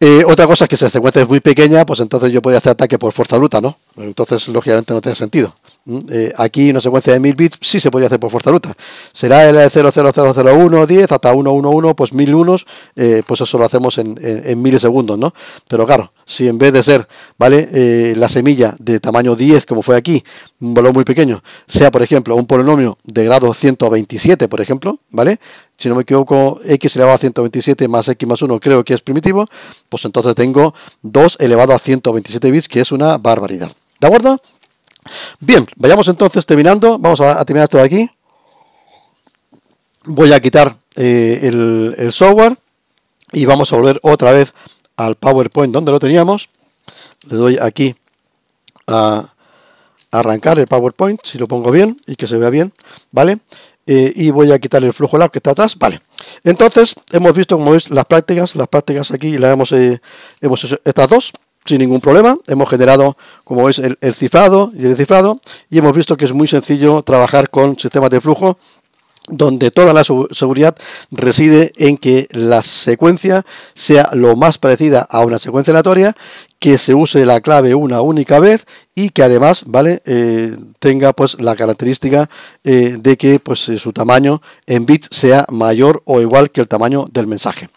Eh, otra cosa es que si la secuencia es muy pequeña, pues entonces yo podría hacer ataque por fuerza bruta, ¿no? Entonces, lógicamente, no tiene sentido. Mm, eh, aquí una secuencia de 1000 bits sí se podría hacer por fuerza bruta. Será el 00001, 10 hasta 111, pues 1000 unos, eh, pues eso lo hacemos en, en, milisegundos, ¿no? Pero claro, si en vez de ser, ¿vale? Eh, la semilla de tamaño 10, como fue aquí, un valor muy pequeño, sea, por ejemplo, un polinomio de grado 127, por ejemplo, ¿vale? Si no me equivoco, x elevado a 127 más x más 1 creo que es primitivo, pues entonces tengo 2 elevado a 127 bits, que es una barbaridad. ¿De acuerdo? Bien, vayamos entonces terminando. Vamos a, terminar esto de aquí. Voy a quitar eh, el, software y vamos a volver otra vez al PowerPoint donde lo teníamos. Le doy aquí a arrancar el PowerPoint, si lo pongo bien y que se vea bien, ¿vale? Eh, y voy a quitar el flujo lab que está atrás, ¿vale? Entonces, hemos visto, como veis, las prácticas, las prácticas aquí las hemos, eh, hemos hecho estas dos, sin ningún problema. Hemos generado, como veis, el, cifrado y el descifrado y hemos visto que es muy sencillo trabajar con sistemas de flujo donde toda la seguridad reside en que la secuencia sea lo más parecida a una secuencia aleatoria, que se use la clave una única vez y que además, ¿vale? Eh, tenga pues la característica eh, de que pues eh, su tamaño en bits sea mayor o igual que el tamaño del mensaje.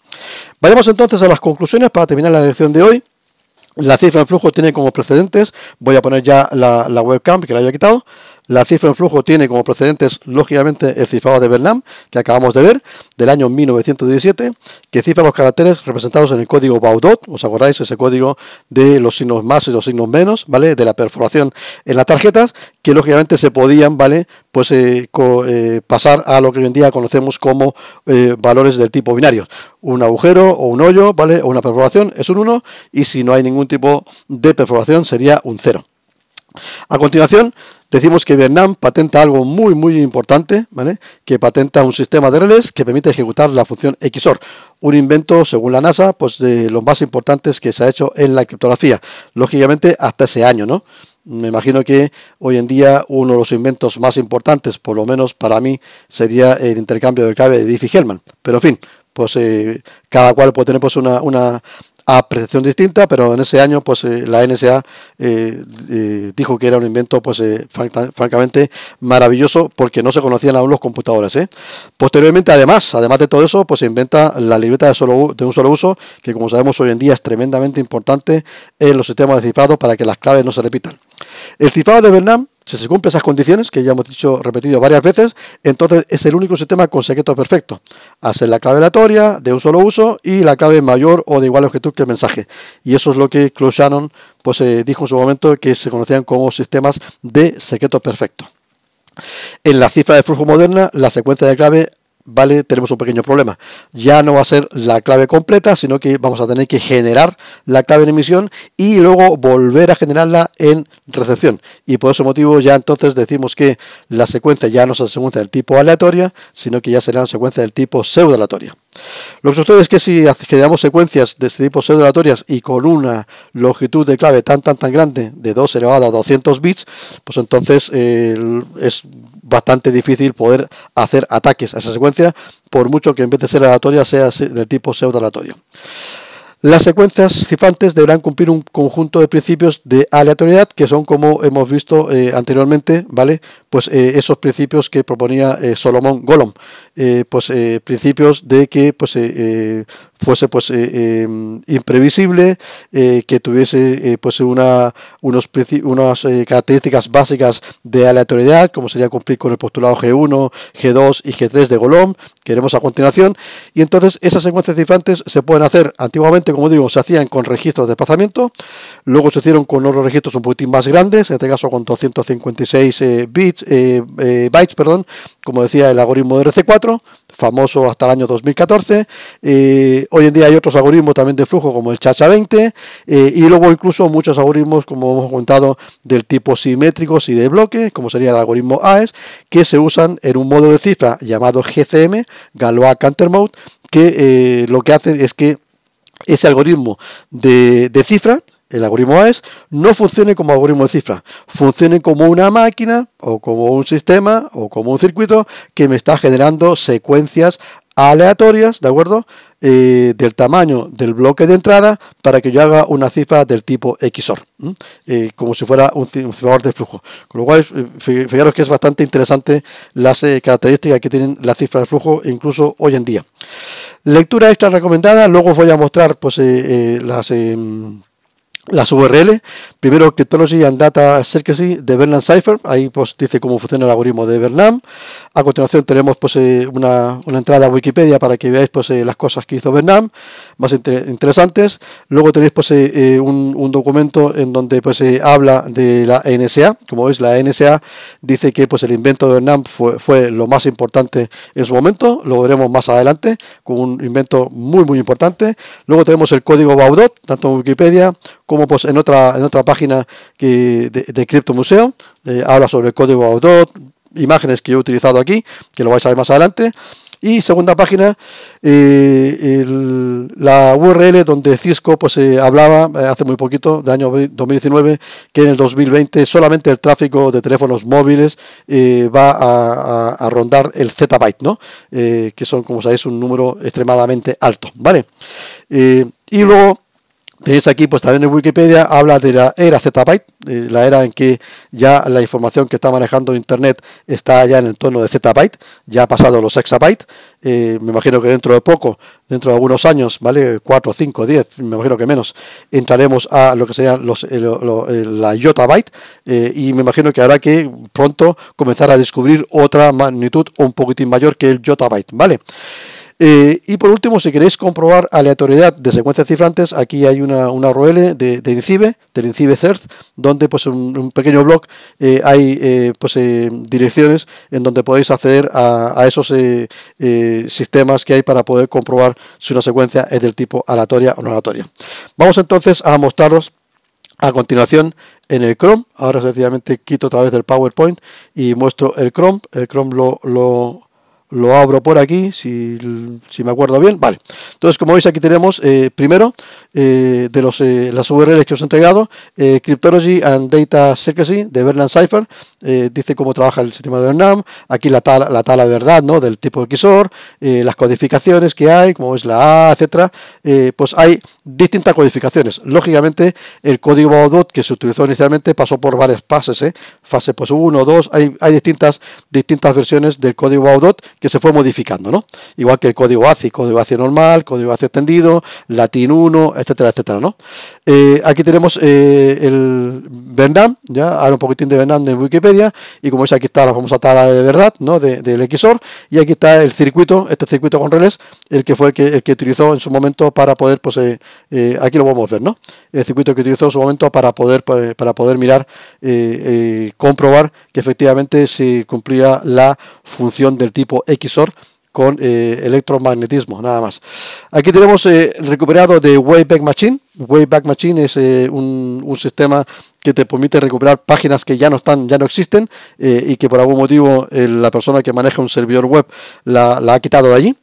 Vayamos entonces a las conclusiones para terminar la lección de hoy. La cifra de flujo tiene como precedentes, voy a poner ya la, la webcam que la había quitado, la cifra en flujo tiene como precedentes, lógicamente, el cifrado de Bernam, que acabamos de ver, del año 1917, que cifra los caracteres representados en el código Baudot, ¿os acordáis? Ese código de los signos más y los signos menos, ¿vale? De la perforación en las tarjetas, que lógicamente se podían, ¿vale? Pues eh, eh, pasar a lo que hoy en día conocemos como eh, valores del tipo binario. Un agujero o un hoyo, ¿vale? O una perforación es un 1 y si no hay ningún tipo de perforación sería un 0. A continuación, decimos que Vietnam patenta algo muy, muy importante, ¿vale? Que patenta un sistema de relés que permite ejecutar la función XOR. Un invento, según la NASA, pues de los más importantes que se ha hecho en la criptografía. Lógicamente, hasta ese año, ¿no? Me imagino que hoy en día uno de los inventos más importantes, por lo menos para mí, sería el intercambio de clave de Diffie-Hellman. Pero en fin, pues eh, cada cual puede tener pues una apreciación distinta, pero en ese año pues eh, la NSA eh, eh, dijo que era un invento pues francamente maravilloso porque no se conocían aún los computadores. Posteriormente, además, además de todo eso, pues se inventa la libreta de, solo, de un solo uso, que como sabemos hoy en día es tremendamente importante en los sistemas de cifrado para que las claves no se repitan. El cifrado de Vernam si se cumplen esas condiciones, que ya hemos dicho repetido varias veces, entonces es el único sistema con secreto perfecto. Hacer la clave aleatoria de un solo uso y la clave mayor o de igual longitud que el mensaje. Y eso es lo que Claude Shannon pues, eh, dijo en su momento que se conocían como sistemas de secreto perfecto. En la cifra de flujo moderna, la secuencia de clave ¿vale? Tenemos un pequeño problema. Ya no va a ser la clave completa, sino que vamos a tener que generar la clave en emisión y luego volver a generarla en recepción. Y por ese motivo ya entonces decimos que la secuencia ya no es secuencia del tipo aleatoria, sino que ya será una secuencia del tipo pseudo Lo que sucede es que si generamos secuencias de este tipo pseudo y con una longitud de clave tan tan tan grande de 2 elevado a 200 bits, pues entonces eh, es bastante difícil poder hacer ataques a esa secuencia, por mucho que en vez de ser aleatoria sea del tipo pseudo aleatorio. Las secuencias cifantes deberán cumplir un conjunto de principios de aleatoriedad que son como hemos visto eh, anteriormente, ¿vale? Pues eh, esos principios que proponía eh, Solomon Golom. Eh, pues, eh, principios de que pues, eh, fuese pues, em, imprevisible, que tuviese pues, una, unos, unas características básicas de aleatoriedad, como sería cumplir con el postulado G1, G2 y G3 de Golom, que veremos a continuación. Y entonces esas secuencias cifrantes se pueden hacer, antiguamente, como digo, se hacían con registros de desplazamiento, luego se hicieron con otros registros un poquitín más grandes, en este caso con 256 bits, bytes, perdón, como decía el algoritmo de RC4, famoso hasta el año 2014. hoy en día hay otros algoritmos también de flujo como el Chacha 20 eh, y luego incluso muchos algoritmos como hemos contado del tipo simétricos y de bloque, como sería el algoritmo AES, que se usan en un modo de cifra llamado GCM, Galois Counter Mode, que eh, lo que hacen es que ese algoritmo de cifra el algoritmo es, no funcione como algoritmo de cifra, funcione como una máquina o como un sistema o como un circuito que me está generando secuencias aleatorias, ¿de acuerdo? Eh, del tamaño del bloque de entrada para que yo haga una cifra del tipo XOR, eh, como si fuera un, cifrador de flujo. Con lo cual, eh, fijaros que es bastante interesante las características que tienen las cifras de flujo, incluso hoy en día. Lectura extra recomendada, luego os voy a mostrar pues, las em, las URL, primero Cryptology and Data Circuitry de Bernard Cipher, ahí pues dice cómo funciona el algoritmo de Vernam A continuación tenemos pues eh, una, una, entrada a Wikipedia para que veáis pues eh, las cosas que hizo Vernam más interesantes. Luego tenéis pues eh, un, documento en donde pues habla de la NSA, como veis la NSA dice que pues el invento de Bernard fue, fue lo más importante en su momento, lo veremos más adelante con un invento muy muy importante. Luego tenemos el código Baudot, tanto en Wikipedia como pues en otra, en otra página que, de, de Crypto Museo, eh, habla sobre el código AUDOT, imágenes que yo he utilizado aquí, que lo vais a ver más adelante. Y segunda página, eh, la URL donde Cisco pues, eh, hablaba hace muy poquito, de año 2019, que en el 2020 solamente el tráfico de teléfonos móviles va a, rondar el zettabyte, ¿no? que son, como sabéis, un número extremadamente alto. ¿vale? y luego Tenéis aquí, pues también en Wikipedia habla de la era zettabyte, la era en que ya la información que está manejando Internet está ya en el tono de zettabyte, ya ha pasado los exabyte. Eh, me imagino que dentro de poco, dentro de algunos años, ¿vale? 4, 5, 10, me imagino que menos, entraremos a lo que serían los, eh, eh, la yottabyte byte y me imagino que habrá que pronto comenzar a descubrir otra magnitud un poquitín mayor que el byte ¿vale? Eh, y por último, si queréis comprobar aleatoriedad de secuencias cifrantes, aquí hay una, una de, de INCIBE, del INCIBE CERT, donde pues un, pequeño blog eh, hay eh, pues, direcciones en donde podéis acceder a, esos sistemas que hay para poder comprobar si una secuencia es del tipo aleatoria o no aleatoria. Vamos entonces a mostraros a continuación en el Chrome. Ahora sencillamente quito otra vez del PowerPoint y muestro el Chrome. El Chrome lo lo abro por aquí, si, si, me acuerdo bien. Vale, entonces como veis aquí tenemos eh, primero eh, de los, eh, las URLs que os he entregado, Cryptology and Data Secrecy de Bernard Cipher, eh, dice cómo trabaja el sistema de Bernam, aquí la tala, la tala de verdad, ¿no? Del tipo XOR, eh, las codificaciones que hay, como es la A, etcétera, eh, pues hay distintas codificaciones. Lógicamente, el código Baudot que se utilizó inicialmente pasó por varias pases Fase pues 1, 2, hay, hay distintas, distintas versiones del código Baudot que se fue modificando, ¿no? Igual que el código ACI, código ACI normal, código ACI extendido, latín 1, etcétera, etcétera, ¿no? aquí tenemos el Bernam, ya, ahora un poquitín de Bernam en Wikipedia, y como veis aquí está la famosa tala de verdad ¿no? del XOR y aquí está el circuito, este circuito con relés, el que fue el que, el que utilizó en su momento para poder, pues eh, eh, aquí lo podemos ver, ¿no? el circuito que utilizó en su momento para poder, pues, para, poder mirar, eh, comprobar que efectivamente se cumplía la función del tipo XOR con eh, electromagnetismo, nada más. Aquí tenemos eh, el recuperado de Wayback Machine. Wayback Machine es eh, un, un, sistema que te permite recuperar páginas que ya no están, ya no existen y que por algún motivo la persona que maneja un servidor web la, la ha quitado de allí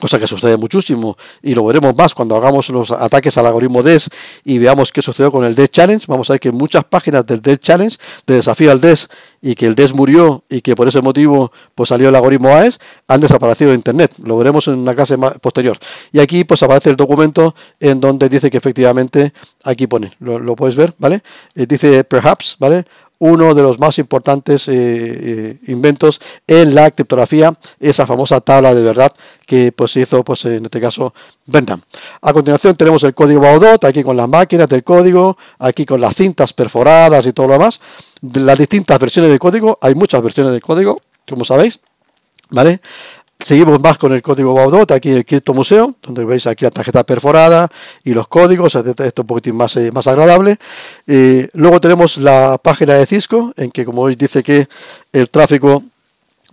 cosa que sucede muchísimo y lo veremos más cuando hagamos los ataques al algoritmo DES y veamos qué sucedió con el DES Challenge. Vamos a ver que muchas páginas del DES Challenge de desafío al DES y que el DES murió y que por ese motivo pues salió el algoritmo AES han desaparecido de internet. Lo veremos en una clase posterior. Y aquí pues aparece el documento en donde dice que efectivamente aquí pone, lo, puedes ver, ¿vale? Eh, dice perhaps, ¿vale? uno de los más importantes eh, eh, inventos en la criptografía, esa famosa tabla de verdad que pues hizo pues en este caso Bernard. A continuación tenemos el código Baudot, aquí con las máquinas del código, aquí con las cintas perforadas y todo lo demás, las distintas versiones del código, hay muchas versiones del código, como sabéis, ¿vale? Seguimos más con el código Baudot aquí en el Crypto Museo, donde veis aquí la tarjeta perforada y los códigos, esto es un poquitín más, eh, más agradable. Eh, luego tenemos la página de Cisco, en que como veis dice que el tráfico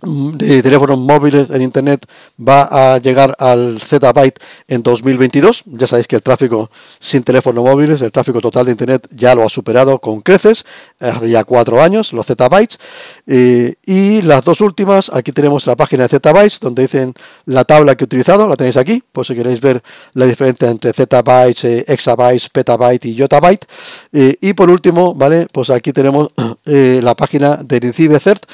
de teléfonos móviles en Internet va a llegar al byte en 2022. Ya sabéis que el tráfico sin teléfonos móviles, el tráfico total de Internet ya lo ha superado con creces, eh, hace ya cuatro años, los zbytes eh, y las dos últimas, aquí tenemos la página de bytes donde dicen la tabla que he utilizado, la tenéis aquí, por si queréis ver la diferencia entre zettabytes, bytes eh, exabytes, petabyte y yottabyte. Eh, y por último, ¿vale? Pues aquí tenemos la página de incibe CERT,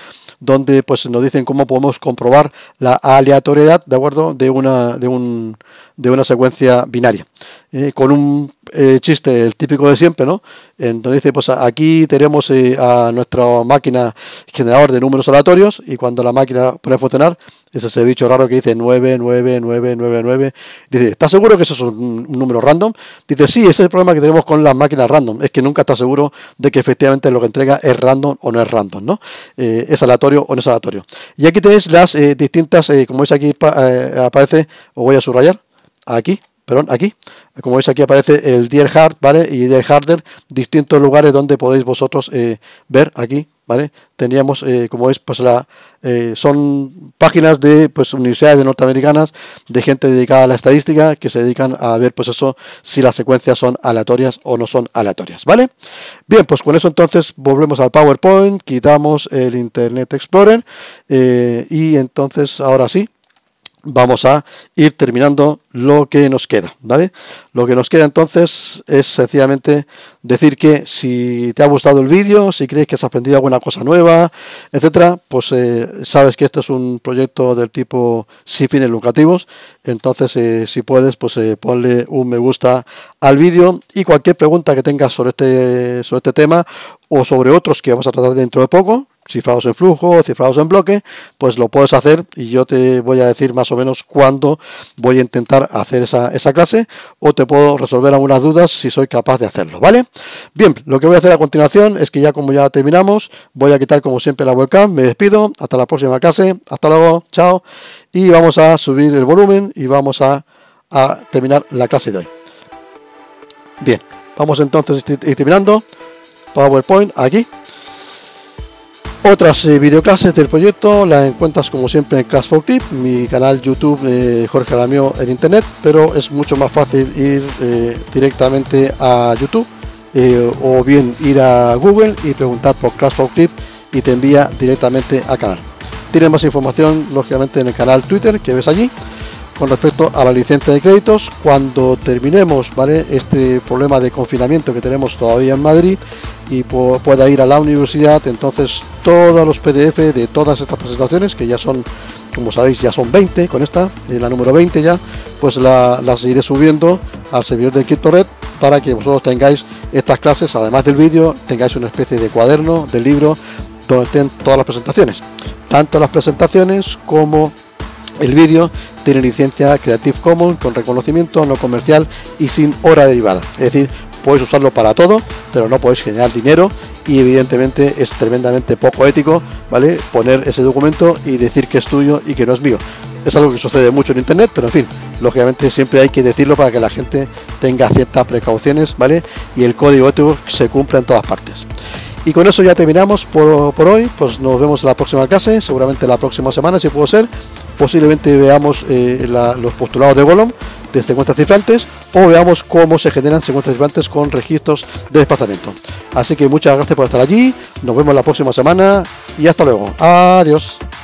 donde pues nos dicen cómo podemos comprobar la aleatoriedad de acuerdo de una de, un, de una secuencia binaria eh, con un eh, chiste, el típico de siempre, ¿no? Entonces dice, pues aquí tenemos eh, a nuestra máquina generador de números aleatorios y cuando la máquina puede funcionar, es ese bicho raro que dice 99999. Dice, ¿estás seguro que eso es un, número random? Dice, sí, ese es el problema que tenemos con las máquinas random, es que nunca está seguro de que efectivamente lo que entrega es random o no es random, ¿no? Eh, es aleatorio o no es aleatorio. Y aquí tenéis las distintas, como veis aquí aparece, os voy a subrayar, aquí, aquí, como veis aquí aparece el Dear Hard, ¿vale? Y Dear Harder, distintos lugares donde podéis vosotros eh, ver aquí, ¿vale? Teníamos, eh, como veis, pues la, eh, son páginas de pues, universidades de norteamericanas, de gente dedicada a la estadística, que se dedican a ver, pues eso, si las secuencias son aleatorias o no son aleatorias, ¿vale? Bien, pues con eso entonces volvemos al PowerPoint, quitamos el Internet Explorer y entonces ahora sí, vamos a ir terminando lo que nos queda, ¿vale? Lo que nos queda entonces es sencillamente decir que si te ha gustado el vídeo, si crees que has aprendido alguna cosa nueva, etcétera, pues eh, sabes que esto es un proyecto del tipo sin fines lucrativos, entonces eh, si puedes, pues eh, ponle un me gusta al vídeo y cualquier pregunta que tengas sobre este, sobre este tema o sobre otros que vamos a tratar dentro de poco, cifrados en flujo cifrados en bloque, pues lo puedes hacer y yo te voy a decir más o menos cuándo voy a intentar hacer esa, clase o te puedo resolver algunas dudas si soy capaz de hacerlo, ¿vale? Bien, lo que voy a hacer a continuación es que ya como ya terminamos, voy a quitar como siempre la webcam, me despido, hasta la próxima clase, hasta luego, chao, y vamos a subir el volumen y vamos a, a terminar la clase de hoy. Bien, vamos entonces ir terminando PowerPoint aquí. Otras eh, videoclases del proyecto las encuentras como siempre en Class for Clip, mi canal YouTube eh, Jorge Alamio en internet, pero es mucho más fácil ir eh, directamente a YouTube o bien ir a Google y preguntar por Class for Clip y te envía directamente al canal. Tienes más información lógicamente en el canal Twitter que ves allí con respecto a la licencia de créditos. Cuando terminemos ¿vale? este problema de confinamiento que tenemos todavía en Madrid y pueda ir a la universidad, entonces todos los PDF de todas estas presentaciones, que ya son, como sabéis, ya son 20 con esta, eh, la número 20 ya, pues la, las iré subiendo al servidor de CryptoRed para que vosotros tengáis estas clases, además del vídeo, tengáis una especie de cuaderno, de libro, donde estén todas las presentaciones. Tanto las presentaciones como el vídeo tiene licencia Creative Commons con reconocimiento no comercial y sin hora derivada. Es decir, puedes usarlo para todo, pero no podéis generar dinero y evidentemente es tremendamente poco ético, ¿vale? Poner ese documento y decir que es tuyo y que no es mío. Es algo que sucede mucho en internet, pero en fin, lógicamente siempre hay que decirlo para que la gente tenga ciertas precauciones, ¿vale? Y el código ético se cumpla en todas partes. Y con eso ya terminamos por, hoy. Pues nos vemos en la próxima clase, seguramente la próxima semana si puedo ser. Posiblemente veamos eh, los postulados de Golom de secuencias cifrantes o veamos cómo se generan secuencias cifrantes con registros de desplazamiento. Así que muchas gracias por estar allí. Nos vemos la próxima semana y hasta luego. Adiós.